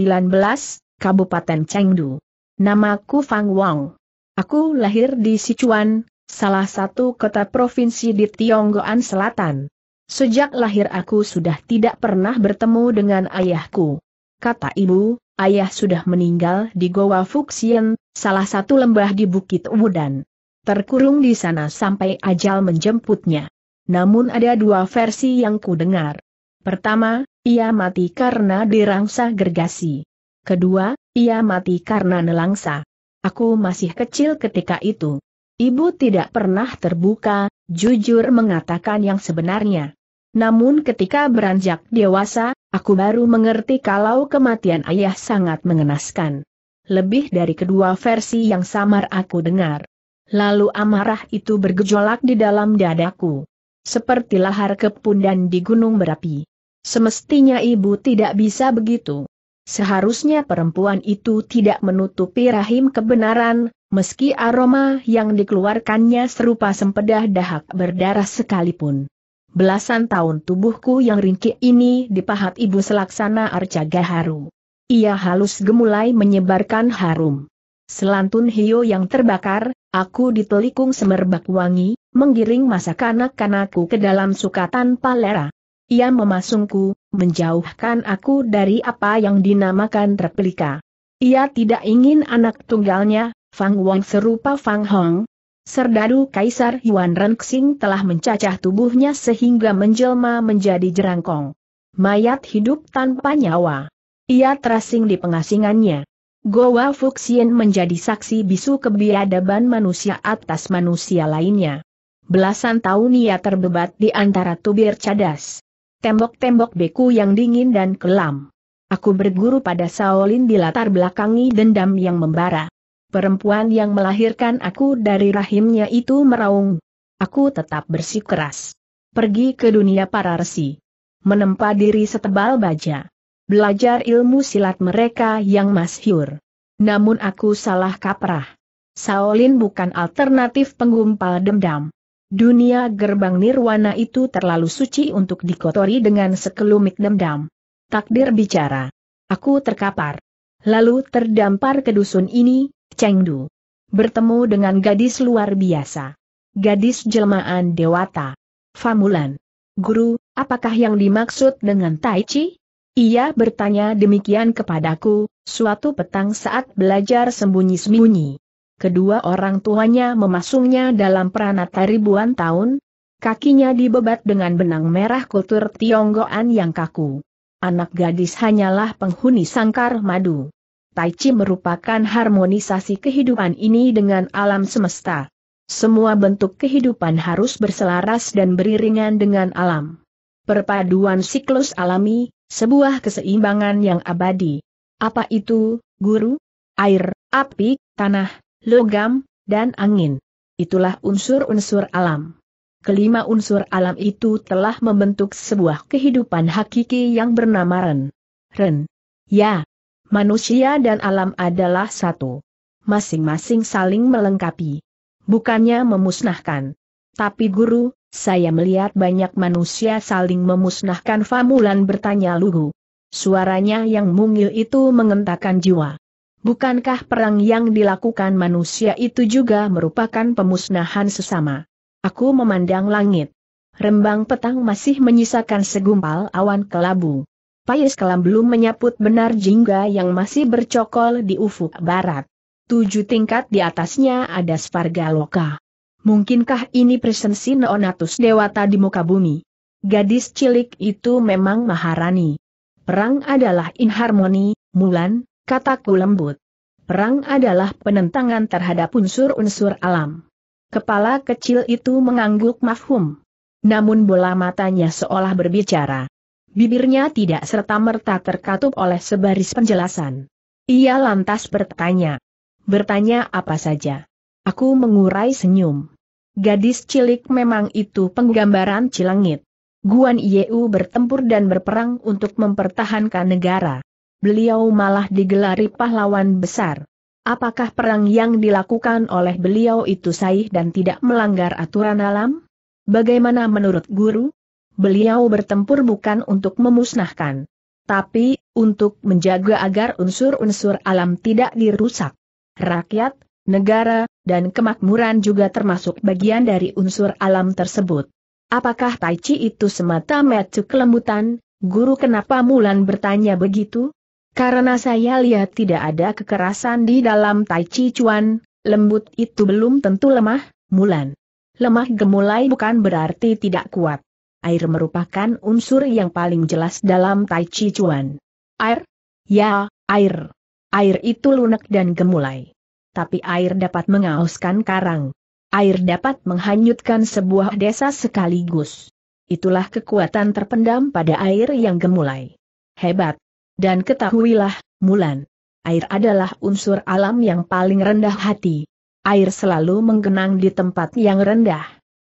Kabupaten Chengdu Namaku Fang Wang. Aku lahir di Sichuan, salah satu kota provinsi di Tionggoan Selatan. Sejak lahir aku sudah tidak pernah bertemu dengan ayahku. Kata ibu, ayah sudah meninggal di Goa Fuxian, salah satu lembah di Bukit Wudan. Terkurung di sana sampai ajal menjemputnya. Namun ada dua versi yang ku dengar. Pertama, ia mati karena dirangsa gergasi. Kedua, ia mati karena nelangsa. Aku masih kecil ketika itu. Ibu tidak pernah terbuka, jujur mengatakan yang sebenarnya. Namun ketika beranjak dewasa, aku baru mengerti kalau kematian ayah sangat mengenaskan. Lebih dari kedua versi yang samar aku dengar. Lalu amarah itu bergejolak di dalam dadaku. Seperti lahar kepundan di gunung berapi. Semestinya ibu tidak bisa begitu. Seharusnya perempuan itu tidak menutupi rahim kebenaran, meski aroma yang dikeluarkannya serupa sempedah dahak berdarah sekalipun. Belasan tahun tubuhku yang ringkih ini dipahat ibu selaksana arca gaharu. Ia halus gemulai menyebarkan harum. Selantun hiu yang terbakar, aku ditelikung semerbak wangi, menggiring masa kanak-kanakku ke dalam suka tanpa lera. Ia memasungku, menjauhkan aku dari apa yang dinamakan replika. Ia tidak ingin anak tunggalnya, Fang Wong serupa Fang Hong. Serdadu Kaisar Yuan Renxing telah mencacah tubuhnya sehingga menjelma menjadi jerangkong. Mayat hidup tanpa nyawa. Ia terasing di pengasingannya. Goa Fuxian menjadi saksi bisu kebiadaban manusia atas manusia lainnya. Belasan tahun ia terbebat di antara tubir cadas. Tembok-tembok beku yang dingin dan kelam. Aku berguru pada Shaolin di latar belakangi dendam yang membara perempuan yang melahirkan aku dari rahimnya itu meraung. Aku tetap bersikeras. Pergi ke dunia para resi. Menempa diri setebal baja. Belajar ilmu silat mereka yang masyhur. Namun aku salah kaprah. Saolin bukan alternatif penggumpal dendam. Dunia gerbang nirwana itu terlalu suci untuk dikotori dengan sekelumit dendam. Takdir bicara. Aku terkapar. Lalu terdampar ke dusun ini, Chengdu. Bertemu dengan gadis luar biasa. Gadis jelmaan dewata. Famulan. Guru, apakah yang dimaksud dengan Tai Chi? Ia bertanya demikian kepadaku, suatu petang saat belajar sembunyi-sembunyi. Kedua orang tuanya memasungnya dalam peranata ribuan tahun, kakinya dibebat dengan benang merah kultur Tionggoan yang kaku. Anak gadis hanyalah penghuni sangkar madu. Tai Chi merupakan harmonisasi kehidupan ini dengan alam semesta. Semua bentuk kehidupan harus berselaras dan beriringan dengan alam. Perpaduan siklus alami, sebuah keseimbangan yang abadi. Apa itu, guru? Air, api, tanah, logam, dan angin. Itulah unsur-unsur alam. Kelima unsur alam itu telah membentuk sebuah kehidupan hakiki yang bernama Ren. Ren. Ya, manusia dan alam adalah satu. Masing-masing saling melengkapi. Bukannya memusnahkan. Tapi guru, saya melihat banyak manusia saling memusnahkan Famulan bertanya lugu. Suaranya yang mungil itu mengentakan jiwa. Bukankah perang yang dilakukan manusia itu juga merupakan pemusnahan sesama? Aku memandang langit. Rembang petang masih menyisakan segumpal awan kelabu. Pais kelam belum menyaput benar jingga yang masih bercokol di ufuk barat. Tujuh tingkat di atasnya ada sparga loka. Mungkinkah ini presensi Neonatus Dewata di muka bumi? Gadis cilik itu memang Maharani. Perang adalah inharmoni, Mulan, kataku lembut. Perang adalah penentangan terhadap unsur-unsur alam. Kepala kecil itu mengangguk mafhum. Namun bola matanya seolah berbicara. Bibirnya tidak serta-merta terkatup oleh sebaris penjelasan. Ia lantas bertanya. Bertanya apa saja? Aku mengurai senyum. Gadis cilik memang itu penggambaran cilengit. Guan Yeu bertempur dan berperang untuk mempertahankan negara. Beliau malah digelari pahlawan besar. Apakah perang yang dilakukan oleh beliau itu sahih dan tidak melanggar aturan alam? Bagaimana menurut guru? beliau bertempur bukan untuk memusnahkan. Tapi, untuk menjaga agar unsur-unsur alam tidak dirusak. Rakyat, negara, dan kemakmuran juga termasuk bagian dari unsur alam tersebut. Apakah Tai Chi itu semata metu kelembutan? Guru kenapa Mulan bertanya begitu? Karena saya lihat tidak ada kekerasan di dalam Tai Chi Chuan, lembut itu belum tentu lemah, Mulan. Lemah gemulai bukan berarti tidak kuat air merupakan unsur yang paling jelas dalam Tai Chi Chuan. Air? Ya, air. Air itu lunak dan gemulai. Tapi air dapat mengauskan karang. Air dapat menghanyutkan sebuah desa sekaligus. Itulah kekuatan terpendam pada air yang gemulai. Hebat. Dan ketahuilah, Mulan. Air adalah unsur alam yang paling rendah hati. Air selalu menggenang di tempat yang rendah.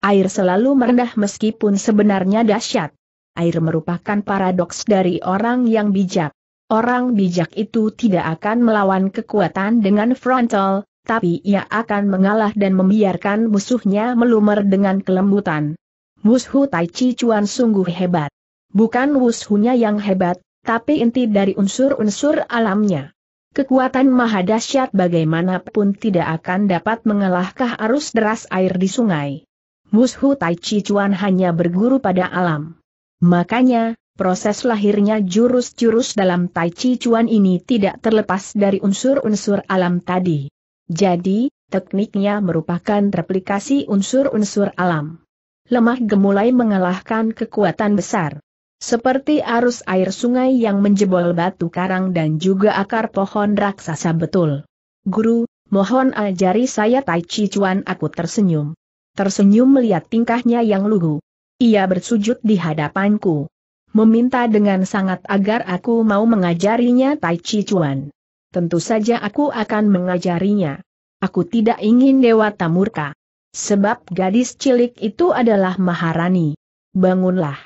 Air selalu merendah meskipun sebenarnya dahsyat. Air merupakan paradoks dari orang yang bijak. Orang bijak itu tidak akan melawan kekuatan dengan frontal, tapi ia akan mengalah dan membiarkan musuhnya melumer dengan kelembutan. Wushu Tai Chi Chuan sungguh hebat. Bukan wushunya yang hebat, tapi inti dari unsur-unsur alamnya. Kekuatan maha dahsyat bagaimanapun tidak akan dapat mengalahkah arus deras air di sungai. Mushu Tai Chi Chuan hanya berguru pada alam. Makanya, proses lahirnya jurus-jurus dalam Tai Chi Chuan ini tidak terlepas dari unsur-unsur alam tadi. Jadi, tekniknya merupakan replikasi unsur-unsur alam. Lemah gemulai mengalahkan kekuatan besar. Seperti arus air sungai yang menjebol batu karang dan juga akar pohon raksasa betul. Guru, mohon ajari saya Tai Chi Chuan aku tersenyum tersenyum melihat tingkahnya yang lugu. Ia bersujud di hadapanku. Meminta dengan sangat agar aku mau mengajarinya Tai Chi Chuan. Tentu saja aku akan mengajarinya. Aku tidak ingin Dewata murka. Sebab gadis cilik itu adalah Maharani. Bangunlah.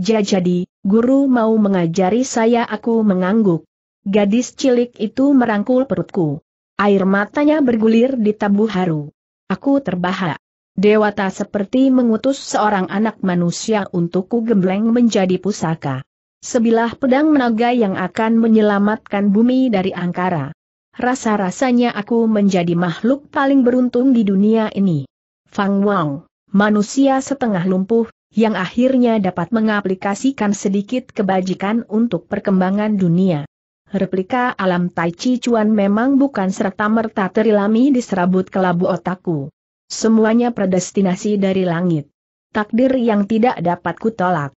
jadi, guru mau mengajari saya aku mengangguk. Gadis cilik itu merangkul perutku. Air matanya bergulir di tabu haru. Aku terbahak. Dewata seperti mengutus seorang anak manusia untukku gembleng menjadi pusaka. Sebilah pedang menaga yang akan menyelamatkan bumi dari angkara. Rasa-rasanya aku menjadi makhluk paling beruntung di dunia ini. Fang Wang, manusia setengah lumpuh, yang akhirnya dapat mengaplikasikan sedikit kebajikan untuk perkembangan dunia. Replika alam Tai Chi Chuan memang bukan serta-merta terilami diserabut kelabu otakku. Semuanya predestinasi dari langit. Takdir yang tidak dapat kutolak.